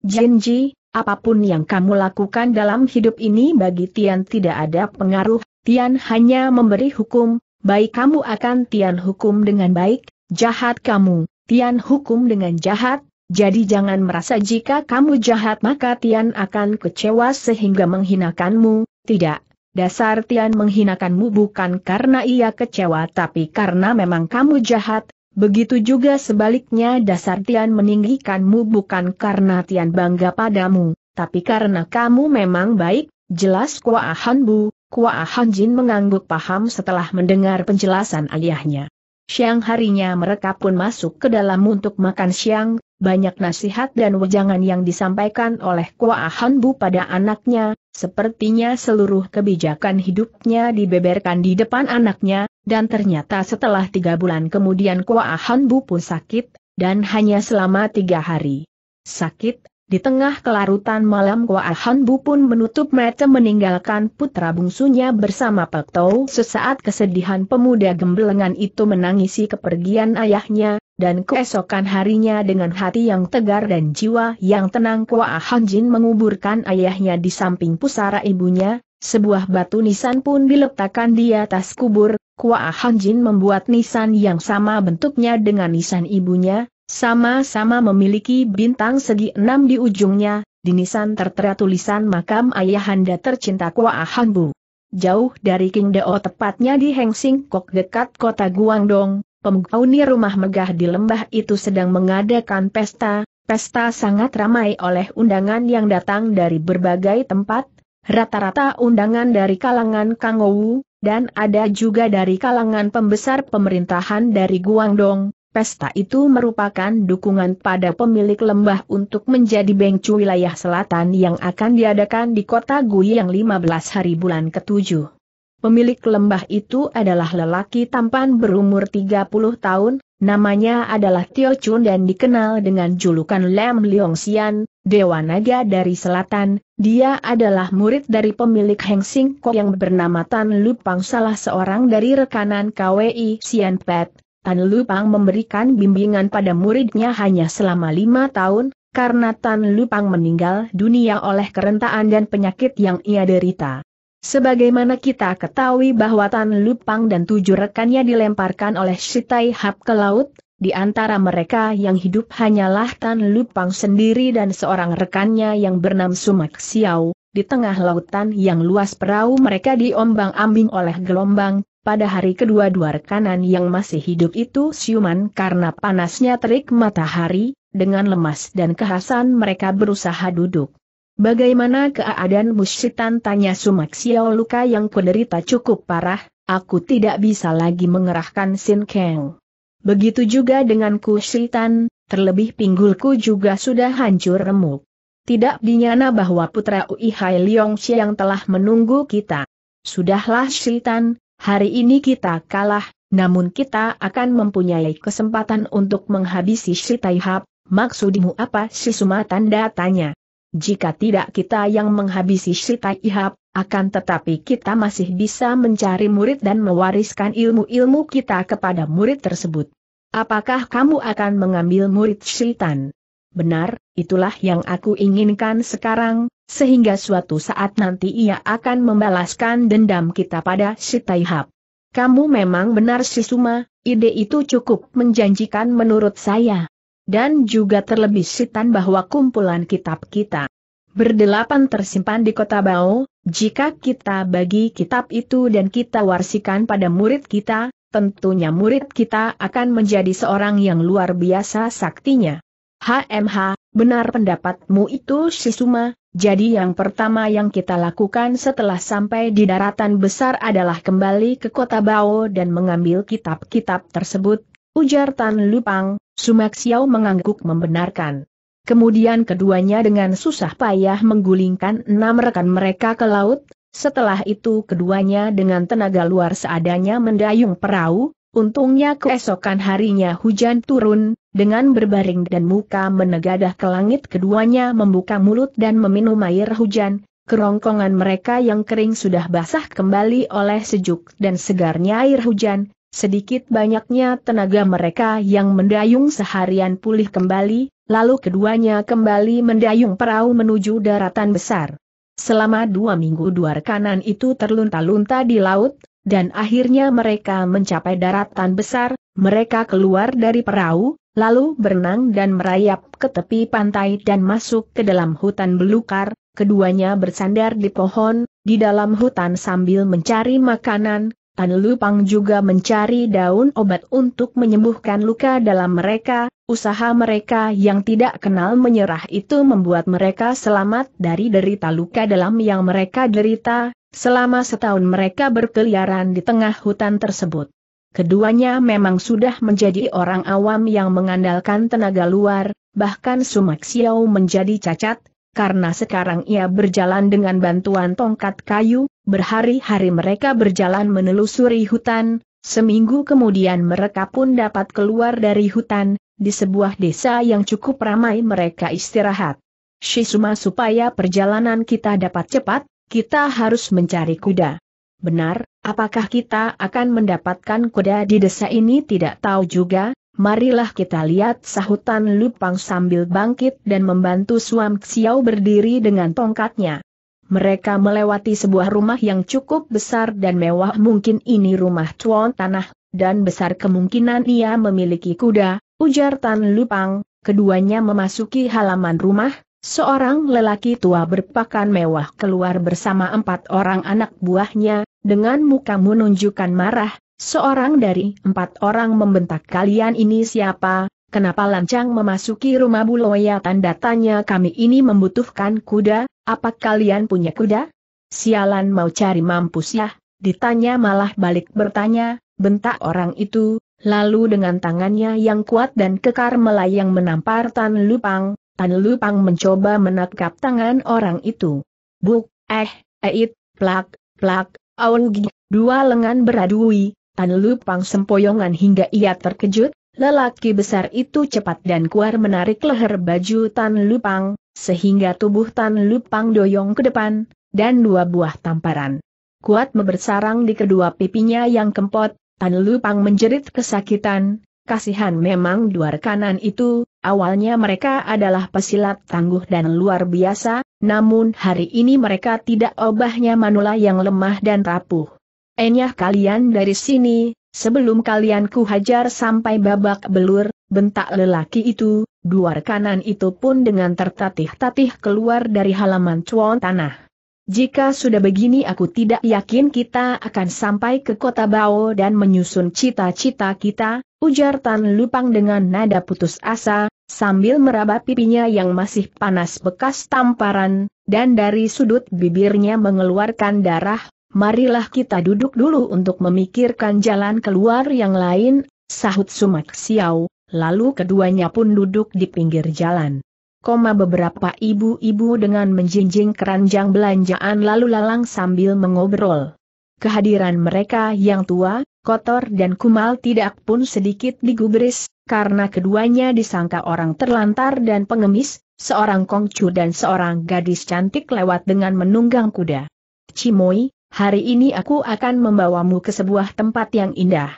Jinji, apapun yang kamu lakukan dalam hidup ini bagi Tian tidak ada pengaruh, Tian hanya memberi hukum, baik kamu akan Tian hukum dengan baik, jahat kamu, Tian hukum dengan jahat, jadi jangan merasa jika kamu jahat maka Tian akan kecewa sehingga menghinakanmu, tidak. Dasar Tian menghinakanmu bukan karena ia kecewa tapi karena memang kamu jahat, Begitu juga sebaliknya dasar Tian meninggikanmu bukan karena Tian bangga padamu, tapi karena kamu memang baik, jelas Kuaahan Bu, Kuaahan Jin mengangguk paham setelah mendengar penjelasan ayahnya. Siang harinya mereka pun masuk ke dalam untuk makan siang, banyak nasihat dan wejangan yang disampaikan oleh Kuaahan Bu pada anaknya, Sepertinya seluruh kebijakan hidupnya dibeberkan di depan anaknya, dan ternyata setelah tiga bulan kemudian Kuahan pun sakit, dan hanya selama tiga hari. Sakit, di tengah kelarutan malam Kuahan Bu pun menutup mata meninggalkan putra bungsunya bersama Pek Tau. Sesaat kesedihan pemuda gembelengan itu menangisi kepergian ayahnya, dan keesokan harinya dengan hati yang tegar dan jiwa yang tenang Kua Hanjin menguburkan ayahnya di samping pusara ibunya, sebuah batu nisan pun diletakkan di atas kubur, Kua Hanjin membuat nisan yang sama bentuknya dengan nisan ibunya, sama-sama memiliki bintang segi enam di ujungnya, di nisan tertera tulisan makam ayahanda tercinta Kua Hanbu. Jauh dari Qingdao tepatnya di Hengsing Kok dekat kota Guangdong, Pemgauni rumah megah di lembah itu sedang mengadakan pesta, pesta sangat ramai oleh undangan yang datang dari berbagai tempat, rata-rata undangan dari kalangan Kangowu, dan ada juga dari kalangan pembesar pemerintahan dari Guangdong. Pesta itu merupakan dukungan pada pemilik lembah untuk menjadi bengcu wilayah selatan yang akan diadakan di kota yang 15 hari bulan ketujuh. Pemilik lembah itu adalah lelaki tampan berumur 30 tahun, namanya adalah Tio Chun dan dikenal dengan julukan Lam Leong Xian, Dewa Naga dari Selatan. Dia adalah murid dari pemilik Heng Sing Kok yang bernama Tan Lupang salah seorang dari rekanan KWI Xian Pet. Tan Lupang memberikan bimbingan pada muridnya hanya selama lima tahun, karena Tan Lupang meninggal dunia oleh kerentaan dan penyakit yang ia derita. Sebagaimana kita ketahui bahwa Tan Lupang dan tujuh rekannya dilemparkan oleh Sitai Hap ke laut, di antara mereka yang hidup hanyalah Tan Lupang sendiri dan seorang rekannya yang bernama Sumak Xiao, di tengah lautan yang luas perahu mereka diombang-ambing oleh gelombang, pada hari kedua dua rekanan yang masih hidup itu siuman karena panasnya terik matahari, dengan lemas dan kehasan mereka berusaha duduk. Bagaimana keadaan musyitan tanya Sumak Xiao luka yang kuderita cukup parah, aku tidak bisa lagi mengerahkan Sin Kang. Begitu juga dengan Kusyitan, terlebih pinggulku juga sudah hancur remuk. Tidak dinyana bahwa putra Ui Hai Leong yang telah menunggu kita. Sudahlah Sultan, hari ini kita kalah, namun kita akan mempunyai kesempatan untuk menghabisi Shitaihab, maksudmu apa si Sumatanda? tanda tanya. Jika tidak kita yang menghabisi si Ihab, akan tetapi kita masih bisa mencari murid dan mewariskan ilmu-ilmu kita kepada murid tersebut. Apakah kamu akan mengambil murid Sultan? Benar, itulah yang aku inginkan sekarang, sehingga suatu saat nanti ia akan membalaskan dendam kita pada si Taihab. Kamu memang benar Sisuma, ide itu cukup menjanjikan menurut saya dan juga terlebih sitan bahwa kumpulan kitab kita berdelapan tersimpan di kota Bao, jika kita bagi kitab itu dan kita warsikan pada murid kita, tentunya murid kita akan menjadi seorang yang luar biasa saktinya. HMH, benar pendapatmu itu Sisuma, jadi yang pertama yang kita lakukan setelah sampai di daratan besar adalah kembali ke kota Bao dan mengambil kitab-kitab tersebut, ujar Tan Lupang, Sumak Xiao mengangguk membenarkan. Kemudian keduanya dengan susah payah menggulingkan enam rekan mereka ke laut, setelah itu keduanya dengan tenaga luar seadanya mendayung perahu, untungnya keesokan harinya hujan turun, dengan berbaring dan muka menegadah ke langit keduanya membuka mulut dan meminum air hujan, kerongkongan mereka yang kering sudah basah kembali oleh sejuk dan segarnya air hujan, Sedikit banyaknya tenaga mereka yang mendayung seharian pulih kembali, lalu keduanya kembali mendayung perahu menuju daratan besar. Selama dua minggu dua rekanan itu terlunta-lunta di laut, dan akhirnya mereka mencapai daratan besar, mereka keluar dari perahu, lalu berenang dan merayap ke tepi pantai dan masuk ke dalam hutan belukar, keduanya bersandar di pohon, di dalam hutan sambil mencari makanan, Tan Lupang juga mencari daun obat untuk menyembuhkan luka dalam mereka, usaha mereka yang tidak kenal menyerah itu membuat mereka selamat dari derita luka dalam yang mereka derita, selama setahun mereka berkeliaran di tengah hutan tersebut. Keduanya memang sudah menjadi orang awam yang mengandalkan tenaga luar, bahkan Sumak Xiao menjadi cacat, karena sekarang ia berjalan dengan bantuan tongkat kayu, berhari-hari mereka berjalan menelusuri hutan, seminggu kemudian mereka pun dapat keluar dari hutan, di sebuah desa yang cukup ramai mereka istirahat. Shisuma supaya perjalanan kita dapat cepat, kita harus mencari kuda. Benar, apakah kita akan mendapatkan kuda di desa ini tidak tahu juga, Marilah kita lihat sahutan Lupang sambil bangkit dan membantu Suam Xiao berdiri dengan tongkatnya. Mereka melewati sebuah rumah yang cukup besar dan mewah mungkin ini rumah Chuan tanah, dan besar kemungkinan ia memiliki kuda, ujar Tan Lupang, keduanya memasuki halaman rumah, seorang lelaki tua berpakaian mewah keluar bersama empat orang anak buahnya, dengan muka menunjukkan marah, Seorang dari empat orang membentak kalian ini siapa, kenapa lancang memasuki rumah Buloya tanda tanya kami ini membutuhkan kuda, apa kalian punya kuda? Sialan mau cari mampus ya, ditanya malah balik bertanya, bentak orang itu, lalu dengan tangannya yang kuat dan kekar melayang menampar Tan Lupang, Tan Lupang mencoba menangkap tangan orang itu. Buk, eh, eit, eh, plak, plak, aung dua lengan beradui, Tan Lupang sempoyongan hingga ia terkejut, lelaki besar itu cepat dan kuat menarik leher baju Tan Lupang, sehingga tubuh Tan Lupang doyong ke depan, dan dua buah tamparan. Kuat mebersarang di kedua pipinya yang kempot, Tan Lupang menjerit kesakitan, Kasihan memang dua rekanan itu, awalnya mereka adalah pesilat tangguh dan luar biasa, namun hari ini mereka tidak obahnya manula yang lemah dan rapuh. Enyah kalian dari sini, sebelum kalian kuhajar sampai babak belur, bentak lelaki itu, dua kanan itu pun dengan tertatih-tatih keluar dari halaman cuan tanah. Jika sudah begini aku tidak yakin kita akan sampai ke kota Bao dan menyusun cita-cita kita, ujar Tan Lupang dengan nada putus asa, sambil meraba pipinya yang masih panas bekas tamparan, dan dari sudut bibirnya mengeluarkan darah, marilah kita duduk dulu untuk memikirkan jalan keluar yang lain, sahut Sumak Xiao, lalu keduanya pun duduk di pinggir jalan. Koma beberapa ibu-ibu dengan menjinjing keranjang belanjaan lalu lalang sambil mengobrol. Kehadiran mereka yang tua, kotor dan kumal tidak pun sedikit digubris, karena keduanya disangka orang terlantar dan pengemis, seorang kongcu dan seorang gadis cantik lewat dengan menunggang kuda. Cimoy, Hari ini aku akan membawamu ke sebuah tempat yang indah.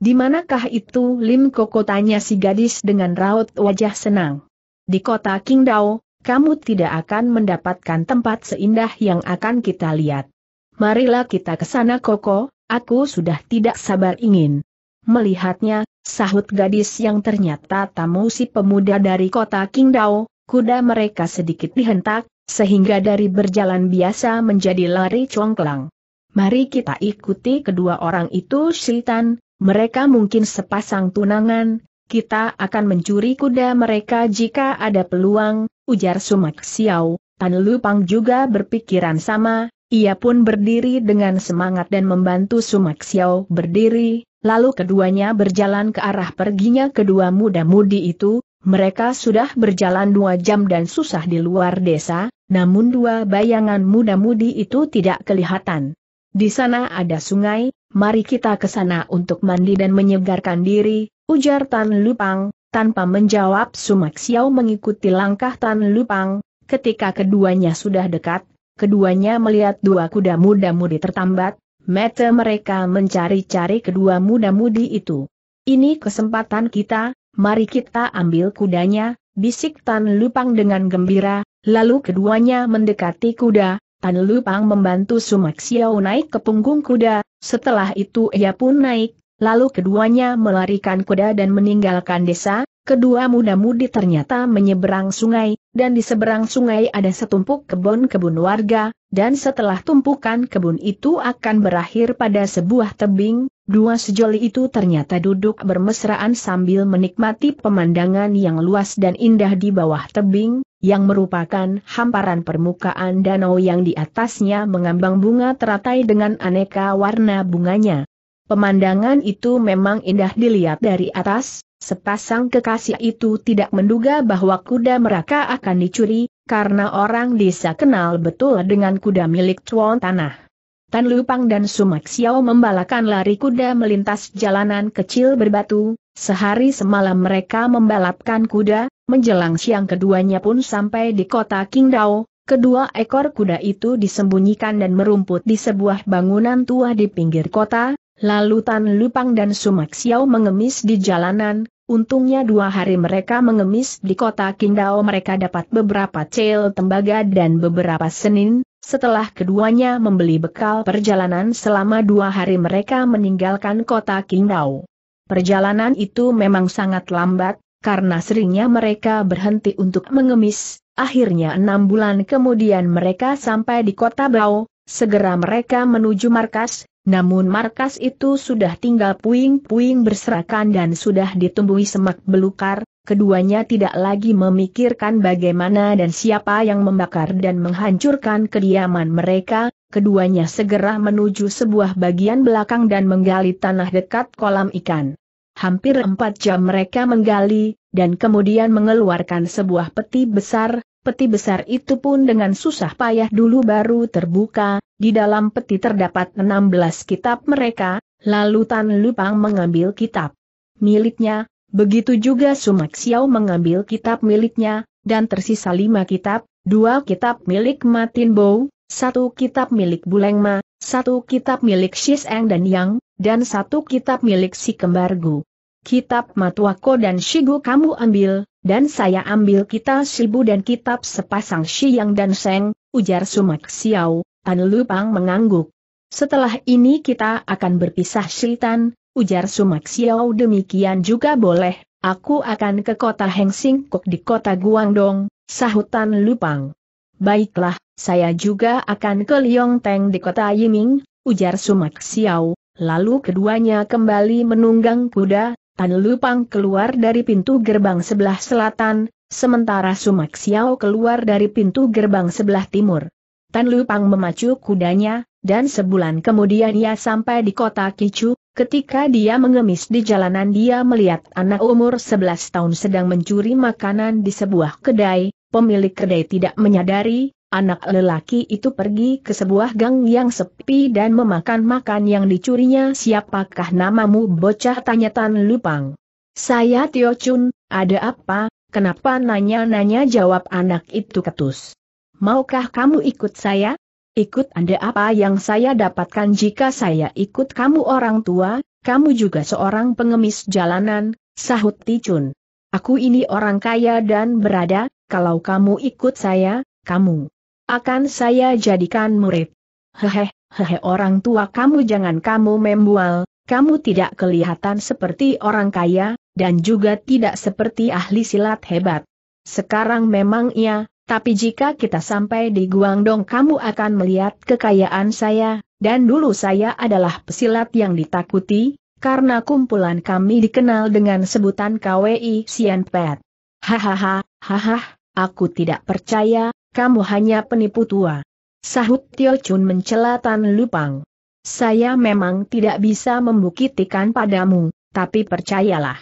Di manakah itu Lim Koko tanya si gadis dengan raut wajah senang. Di kota Qingdao, kamu tidak akan mendapatkan tempat seindah yang akan kita lihat. Marilah kita ke sana Koko, aku sudah tidak sabar ingin. Melihatnya, sahut gadis yang ternyata tamu si pemuda dari kota Qingdao, kuda mereka sedikit dihentak, sehingga dari berjalan biasa menjadi lari congklang. Mari kita ikuti kedua orang itu Sultan, mereka mungkin sepasang tunangan, kita akan mencuri kuda mereka jika ada peluang, ujar Sumak Xiao, Tan Lupang juga berpikiran sama, ia pun berdiri dengan semangat dan membantu Sumak Xiao berdiri, lalu keduanya berjalan ke arah perginya kedua muda-mudi itu, mereka sudah berjalan dua jam dan susah di luar desa, namun dua bayangan muda-mudi itu tidak kelihatan. Di sana ada sungai, mari kita ke sana untuk mandi dan menyegarkan diri, ujar Tan Lupang, tanpa menjawab Sumak Xiao mengikuti langkah Tan Lupang, ketika keduanya sudah dekat, keduanya melihat dua kuda muda-mudi tertambat, mata mereka mencari-cari kedua muda-mudi itu. Ini kesempatan kita, mari kita ambil kudanya, bisik Tan Lupang dengan gembira, lalu keduanya mendekati kuda, Tan Lupang membantu Sumak Xiao naik ke punggung kuda, setelah itu ia pun naik, lalu keduanya melarikan kuda dan meninggalkan desa, kedua muda-mudi ternyata menyeberang sungai, dan di seberang sungai ada setumpuk kebun-kebun warga, dan setelah tumpukan kebun itu akan berakhir pada sebuah tebing, dua sejoli itu ternyata duduk bermesraan sambil menikmati pemandangan yang luas dan indah di bawah tebing, yang merupakan hamparan permukaan danau yang di atasnya mengambang bunga teratai dengan aneka warna bunganya. Pemandangan itu memang indah dilihat dari atas, Sepasang kekasih itu tidak menduga bahwa kuda mereka akan dicuri, karena orang desa kenal betul dengan kuda milik Chuan Tanah. Tan Lupang dan Sumak Xiao membalakan lari kuda melintas jalanan kecil berbatu, sehari semalam mereka membalapkan kuda, menjelang siang keduanya pun sampai di kota Qingdao, kedua ekor kuda itu disembunyikan dan merumput di sebuah bangunan tua di pinggir kota, Lalu Tan Lupang dan Sumak Xiao mengemis di jalanan, untungnya dua hari mereka mengemis di kota Qingdao mereka dapat beberapa cel tembaga dan beberapa senin, setelah keduanya membeli bekal perjalanan selama dua hari mereka meninggalkan kota Qingdao. Perjalanan itu memang sangat lambat, karena seringnya mereka berhenti untuk mengemis, akhirnya enam bulan kemudian mereka sampai di kota Bao, segera mereka menuju markas, namun markas itu sudah tinggal puing-puing berserakan dan sudah ditumbuhi semak belukar, keduanya tidak lagi memikirkan bagaimana dan siapa yang membakar dan menghancurkan kediaman mereka, keduanya segera menuju sebuah bagian belakang dan menggali tanah dekat kolam ikan. Hampir empat jam mereka menggali, dan kemudian mengeluarkan sebuah peti besar, peti besar itu pun dengan susah payah dulu baru terbuka, di dalam peti terdapat 16 kitab mereka, lalu Tan Lupang mengambil kitab miliknya, begitu juga Sumak Xiao mengambil kitab miliknya, dan tersisa lima kitab, dua kitab milik Matin Bow, satu kitab milik Buleng Ma, satu kitab milik Shiseng dan Yang, dan satu kitab milik si kembar Gu. Kitab Matuako dan Shigu kamu ambil, dan saya ambil kitab Shibu dan kitab sepasang Shiyang dan Seng, ujar Sumak Xiao, Tan Lupang mengangguk. Setelah ini kita akan berpisah Sultan, ujar Sumak Xiao demikian juga boleh, aku akan ke kota Heng Kok di kota Guangdong, sahutan Lupang. Baiklah, saya juga akan ke Liong Teng di kota Yiming, ujar Sumak Xiao, lalu keduanya kembali menunggang kuda, Tan Lupang keluar dari pintu gerbang sebelah selatan, sementara Sumak Xiao keluar dari pintu gerbang sebelah timur. Tan Lupang memacu kudanya, dan sebulan kemudian ia sampai di kota Kicu, ketika dia mengemis di jalanan dia melihat anak umur 11 tahun sedang mencuri makanan di sebuah kedai, pemilik kedai tidak menyadari, anak lelaki itu pergi ke sebuah gang yang sepi dan memakan makan yang dicurinya siapakah namamu bocah tanya Tan Lupang. Saya Tio Chun, ada apa, kenapa nanya-nanya jawab anak itu ketus. Maukah kamu ikut saya? Ikut Anda apa yang saya dapatkan jika saya ikut kamu orang tua, kamu juga seorang pengemis jalanan, sahut Ticun. Aku ini orang kaya dan berada, kalau kamu ikut saya, kamu akan saya jadikan murid. Hehe, hehe orang tua kamu jangan kamu membual, kamu tidak kelihatan seperti orang kaya, dan juga tidak seperti ahli silat hebat. Sekarang memang iya, tapi jika kita sampai di Guangdong kamu akan melihat kekayaan saya, dan dulu saya adalah pesilat yang ditakuti, karena kumpulan kami dikenal dengan sebutan KWI Sian Pet. Hahaha, haha, aku tidak percaya, kamu hanya penipu tua. Sahut Tio Chun mencelatan Tan Lupang. Saya memang tidak bisa membuktikan padamu, tapi percayalah.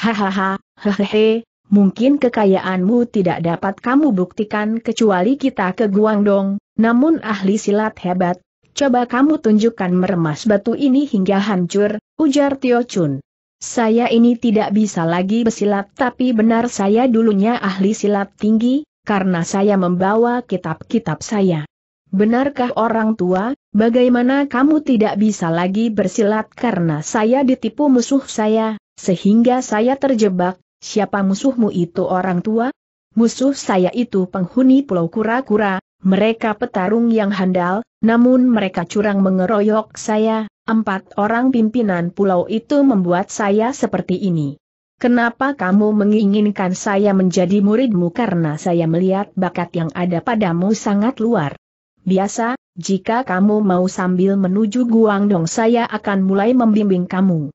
Hahaha, hehehe, mungkin kekayaanmu tidak dapat kamu buktikan kecuali kita ke Guangdong, namun ahli silat hebat, coba kamu tunjukkan meremas batu ini hingga hancur, ujar Tio Chun. Saya ini tidak bisa lagi bersilat tapi benar saya dulunya ahli silat tinggi, karena saya membawa kitab-kitab saya. Benarkah orang tua, bagaimana kamu tidak bisa lagi bersilat karena saya ditipu musuh saya, sehingga saya terjebak, Siapa musuhmu itu orang tua? Musuh saya itu penghuni pulau kura-kura, mereka petarung yang handal, namun mereka curang mengeroyok saya, empat orang pimpinan pulau itu membuat saya seperti ini. Kenapa kamu menginginkan saya menjadi muridmu karena saya melihat bakat yang ada padamu sangat luar biasa, jika kamu mau sambil menuju Guangdong saya akan mulai membimbing kamu.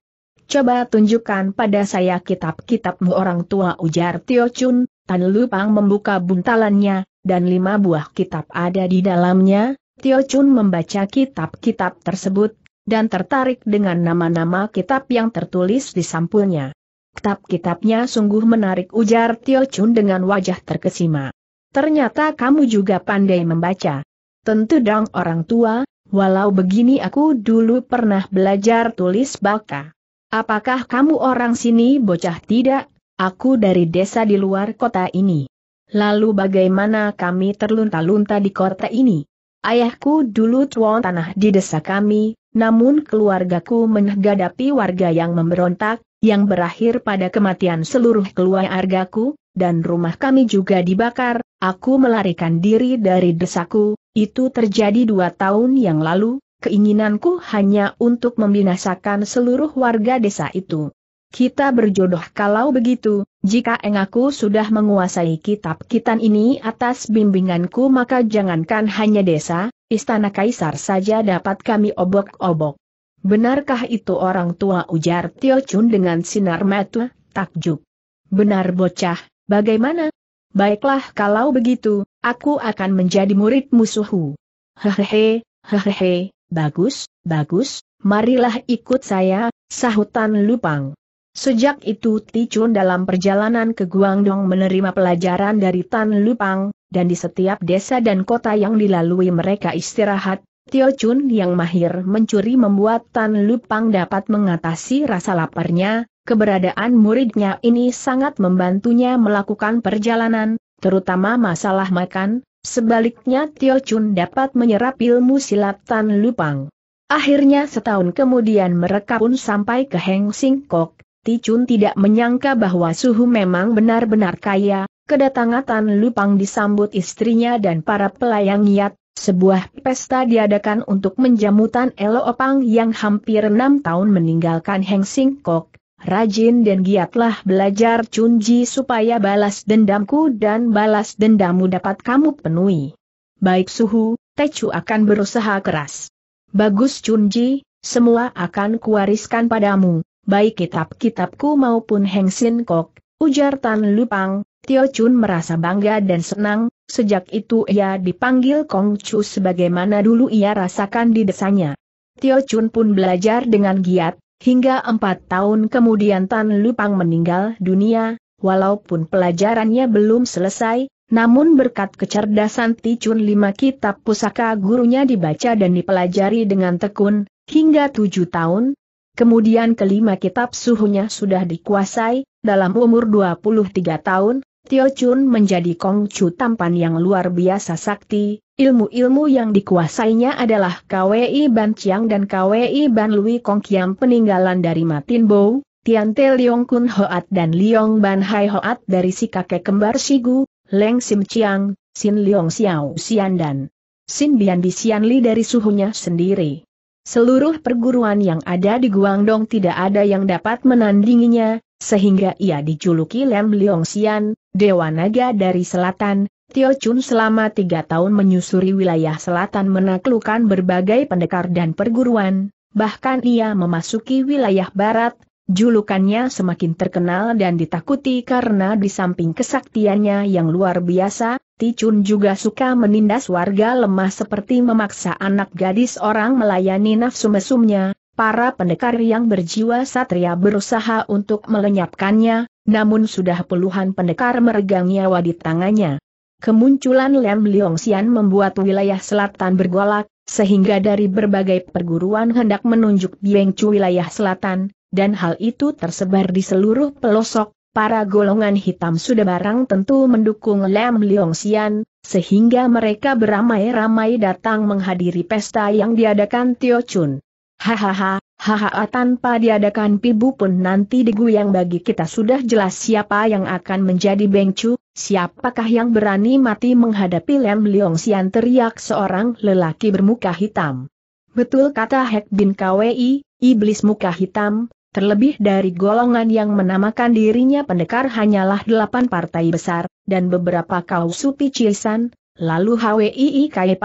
Coba tunjukkan pada saya kitab-kitabmu orang tua ujar Tio Chun, Tan Lupang membuka buntalannya, dan lima buah kitab ada di dalamnya, Tio Chun membaca kitab-kitab tersebut, dan tertarik dengan nama-nama kitab yang tertulis di sampulnya. Kitab-kitabnya sungguh menarik ujar Tio Chun dengan wajah terkesima. Ternyata kamu juga pandai membaca. Tentu dong orang tua, walau begini aku dulu pernah belajar tulis baka. Apakah kamu orang sini bocah tidak? Aku dari desa di luar kota ini. Lalu bagaimana kami terlunta-lunta di kota ini? Ayahku dulu tuan tanah di desa kami, namun keluargaku menghadapi warga yang memberontak, yang berakhir pada kematian seluruh keluargaku, dan rumah kami juga dibakar, aku melarikan diri dari desaku, itu terjadi dua tahun yang lalu, keinginanku hanya untuk membinasakan seluruh warga desa itu. Kita berjodoh kalau begitu, jika engaku sudah menguasai kitab kitan ini atas bimbinganku maka jangankan hanya desa, istana kaisar saja dapat kami obok-obok. Benarkah itu orang tua ujar Tio Chun dengan sinar mata, takjub. Benar bocah, bagaimana? Baiklah kalau begitu, aku akan menjadi murid musuhu. Hehehe, hehehe, Bagus, bagus, marilah ikut saya, sahutan Lupang. Sejak itu Ticun dalam perjalanan ke Guangdong menerima pelajaran dari Tan Lupang, dan di setiap desa dan kota yang dilalui mereka istirahat, Tio Chun yang mahir mencuri membuat Tan Lupang dapat mengatasi rasa laparnya, keberadaan muridnya ini sangat membantunya melakukan perjalanan, terutama masalah makan, Sebaliknya Tio Chun dapat menyerap ilmu silat Tan Lupang. Akhirnya setahun kemudian mereka pun sampai ke Heng Sing Kok. Ti Chun tidak menyangka bahwa Suhu memang benar-benar kaya, kedatangan Tan Lupang disambut istrinya dan para pelayang Yat, sebuah pesta diadakan untuk menjamu Tan Elo Opang yang hampir enam tahun meninggalkan Heng Sing Kok. Rajin dan giatlah belajar cunji supaya balas dendamku dan balas dendammu dapat kamu penuhi. Baik suhu, Tecu akan berusaha keras. Bagus cunji, semua akan kuwariskan padamu, baik kitab-kitabku maupun Heng Sin Kok, ujar Tan Lupang, Tio Chun merasa bangga dan senang, sejak itu ia dipanggil Kong Chu sebagaimana dulu ia rasakan di desanya. Tio Chun pun belajar dengan giat, Hingga empat tahun kemudian Tan Lupang meninggal dunia, walaupun pelajarannya belum selesai, namun berkat kecerdasan Ticun lima kitab pusaka gurunya dibaca dan dipelajari dengan tekun, hingga tujuh tahun. Kemudian kelima kitab suhunya sudah dikuasai, dalam umur 23 tahun, Tio Chun menjadi Kongcu tampan yang luar biasa sakti, ilmu-ilmu yang dikuasainya adalah KWI Ban Chiang dan KWI Ban Lui Kong Kiam peninggalan dari Matin Bow, Tian Te Leong Kun Hoat dan Leong Ban Hai Hoat dari si kakek kembar Shigu, Leng Sim Chiang, Sin Leong Xiao Xian dan Sin Bian Di Xian Li dari suhunya sendiri. Seluruh perguruan yang ada di Guangdong tidak ada yang dapat menandinginya, sehingga ia dijuluki Lem Leong Xian, Dewa Naga dari Selatan, Tio Chun selama tiga tahun menyusuri wilayah selatan menaklukkan berbagai pendekar dan perguruan, bahkan ia memasuki wilayah barat, julukannya semakin terkenal dan ditakuti karena di samping kesaktiannya yang luar biasa, Ti juga suka menindas warga lemah seperti memaksa anak gadis orang melayani nafsu mesumnya, para pendekar yang berjiwa satria berusaha untuk melenyapkannya, namun sudah puluhan pendekar meregang nyawa di tangannya. Kemunculan Lem Leong Xian membuat wilayah selatan bergolak, sehingga dari berbagai perguruan hendak menunjuk Chu wilayah selatan, dan hal itu tersebar di seluruh pelosok, para golongan hitam sudah barang tentu mendukung Lem Leong Xian, sehingga mereka beramai-ramai datang menghadiri pesta yang diadakan Tio Chun. Hahaha, Haha tanpa diadakan pibu pun nanti yang bagi kita sudah jelas siapa yang akan menjadi bengcu, siapakah yang berani mati menghadapi Lem Leong Sian teriak seorang lelaki bermuka hitam. Betul kata Hek Bin Kwi, iblis muka hitam, terlebih dari golongan yang menamakan dirinya pendekar hanyalah delapan partai besar, dan beberapa kausu cilsan. lalu Hwi Kai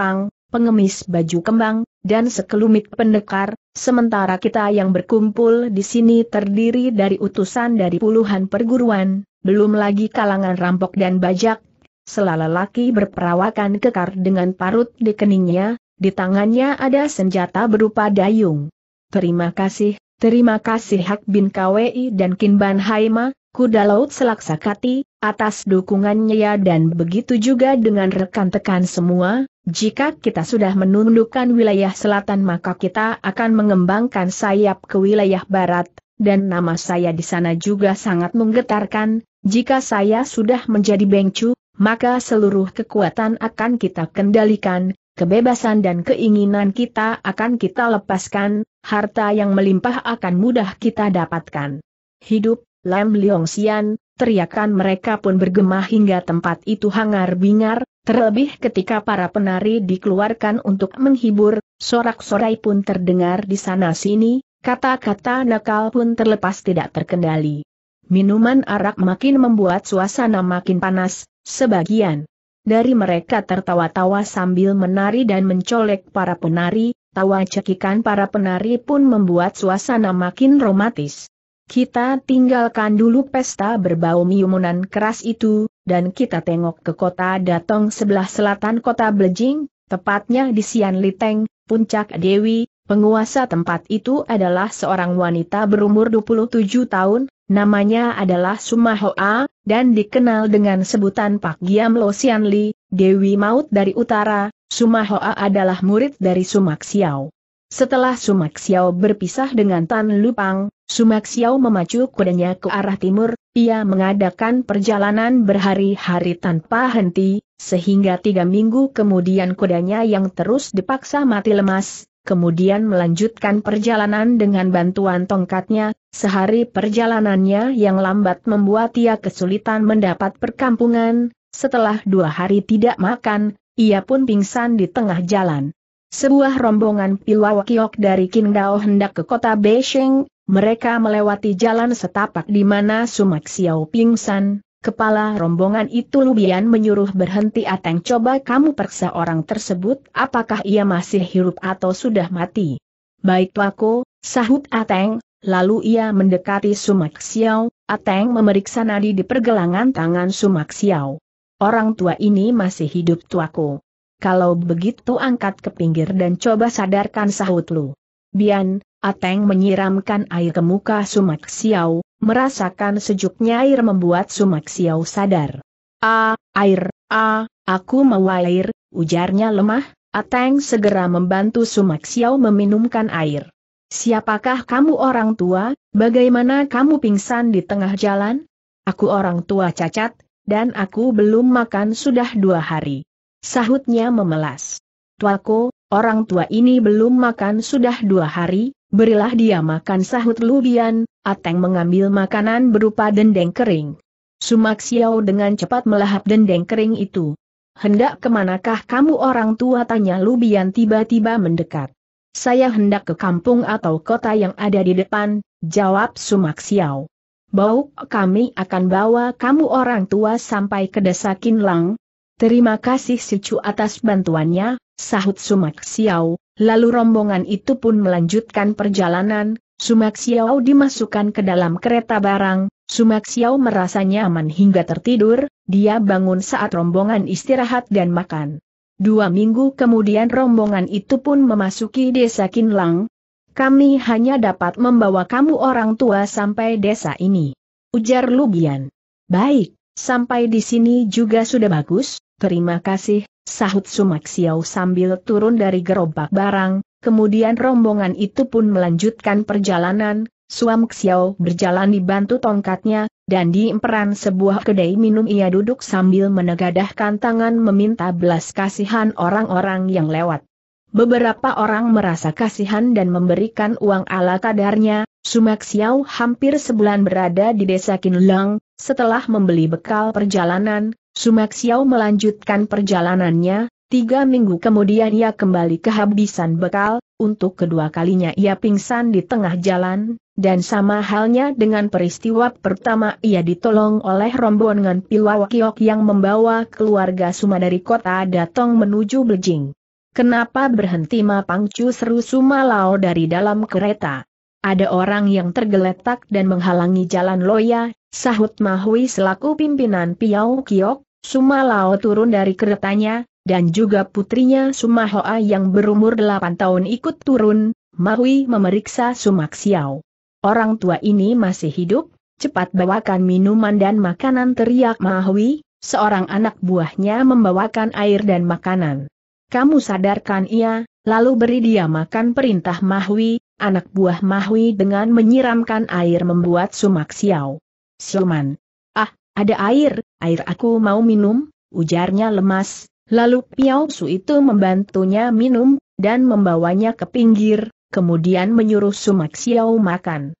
pengemis baju kembang, dan sekelumit pendekar, sementara kita yang berkumpul di sini terdiri dari utusan dari puluhan perguruan, belum lagi kalangan rampok dan bajak, selala laki berperawakan kekar dengan parut di keningnya, di tangannya ada senjata berupa dayung. Terima kasih, terima kasih Hak bin Kwi dan Kinban Haima, kuda laut selaksa kati, atas dukungannya ya dan begitu juga dengan rekan-tekan semua, jika kita sudah menundukkan wilayah selatan maka kita akan mengembangkan sayap ke wilayah barat, dan nama saya di sana juga sangat menggetarkan, jika saya sudah menjadi bengcu, maka seluruh kekuatan akan kita kendalikan, kebebasan dan keinginan kita akan kita lepaskan, harta yang melimpah akan mudah kita dapatkan. Hidup, Lam Leong Sian, teriakan mereka pun bergema hingga tempat itu hangar bingar, Terlebih ketika para penari dikeluarkan untuk menghibur, sorak-sorai pun terdengar di sana-sini, kata-kata nakal pun terlepas tidak terkendali. Minuman arak makin membuat suasana makin panas, sebagian dari mereka tertawa-tawa sambil menari dan mencolek para penari, tawa cekikan para penari pun membuat suasana makin romantis. Kita tinggalkan dulu pesta berbau miumunan keras itu, dan kita tengok ke kota Datong sebelah selatan kota Blejing, tepatnya di Sian Liteng, puncak Dewi, penguasa tempat itu adalah seorang wanita berumur 27 tahun, namanya adalah Sumahoa, dan dikenal dengan sebutan Pak Giam Lo Sian Li, Dewi Maut dari Utara, Sumahoa adalah murid dari Sumak Xiao. Setelah Sumak Xiao berpisah dengan Tan Lupang, Sumak Xiao memacu kudanya ke arah timur, ia mengadakan perjalanan berhari-hari tanpa henti, sehingga tiga minggu kemudian kudanya yang terus dipaksa mati lemas, kemudian melanjutkan perjalanan dengan bantuan tongkatnya, sehari perjalanannya yang lambat membuat ia kesulitan mendapat perkampungan, setelah dua hari tidak makan, ia pun pingsan di tengah jalan. Sebuah rombongan pilawakiok dari Qingdao hendak ke kota Beijing, mereka melewati jalan setapak di mana Sumak Xiao pingsan, Kepala rombongan itu Lubian menyuruh berhenti Ateng coba kamu periksa orang tersebut apakah ia masih hidup atau sudah mati. Baik Wako, sahut Ateng, lalu ia mendekati Sumak Xiao, Ateng memeriksa nadi di pergelangan tangan Sumak Xiao. Orang tua ini masih hidup tuaku kalau begitu angkat ke pinggir dan coba sadarkan sahut lu. Bian, Ateng menyiramkan air ke muka Sumak Xiao, merasakan sejuknya air membuat Sumak Xiao sadar. A, air, a, aku mau air, ujarnya lemah, Ateng segera membantu Sumak Xiao meminumkan air. Siapakah kamu orang tua, bagaimana kamu pingsan di tengah jalan? Aku orang tua cacat, dan aku belum makan sudah dua hari. Sahutnya memelas. Tuako, orang tua ini belum makan sudah dua hari, berilah dia makan sahut Lubian, Ateng mengambil makanan berupa dendeng kering. Sumak Xiao dengan cepat melahap dendeng kering itu. Hendak kemanakah kamu orang tua tanya Lubian tiba-tiba mendekat. Saya hendak ke kampung atau kota yang ada di depan, jawab Sumak Xiao. Bau, kami akan bawa kamu orang tua sampai ke desa Kinlang, Terima kasih si Chu atas bantuannya, sahut Sumak Xiao, lalu rombongan itu pun melanjutkan perjalanan, Sumak Xiao dimasukkan ke dalam kereta barang, Sumak Xiao merasa nyaman hingga tertidur, dia bangun saat rombongan istirahat dan makan. Dua minggu kemudian rombongan itu pun memasuki desa Kinlang. Kami hanya dapat membawa kamu orang tua sampai desa ini. Ujar Lubian. Baik, sampai di sini juga sudah bagus, Terima kasih, sahut Sumak Xiao sambil turun dari gerobak barang, kemudian rombongan itu pun melanjutkan perjalanan, Suam Xiao berjalan dibantu tongkatnya, dan di emperan sebuah kedai minum ia duduk sambil menegadahkan tangan meminta belas kasihan orang-orang yang lewat. Beberapa orang merasa kasihan dan memberikan uang ala kadarnya, Sumak Xiao hampir sebulan berada di desa Kinlang, setelah membeli bekal perjalanan, Sumak Xiao melanjutkan perjalanannya, tiga minggu kemudian ia kembali kehabisan bekal, untuk kedua kalinya ia pingsan di tengah jalan, dan sama halnya dengan peristiwa pertama ia ditolong oleh rombongan Piwawakiok yang membawa keluarga Suma dari kota Datong menuju Beijing. Kenapa berhenti Ma Pangcu seru Suma Lao dari dalam kereta? Ada orang yang tergeletak dan menghalangi jalan Loya, sahut Mahui selaku pimpinan Piau Kiok, Sumalao turun dari keretanya, dan juga putrinya Sumahoa yang berumur 8 tahun ikut turun, Mahui memeriksa Sumak Xiao. Orang tua ini masih hidup, cepat bawakan minuman dan makanan teriak Mahui, seorang anak buahnya membawakan air dan makanan. Kamu sadarkan ia, lalu beri dia makan perintah Mahui, anak buah Mahui dengan menyiramkan air membuat Sumak Xiao. Suman. Ada air, air aku mau minum, ujarnya lemas, lalu Piao Su itu membantunya minum, dan membawanya ke pinggir, kemudian menyuruh Sumak Xiao makan.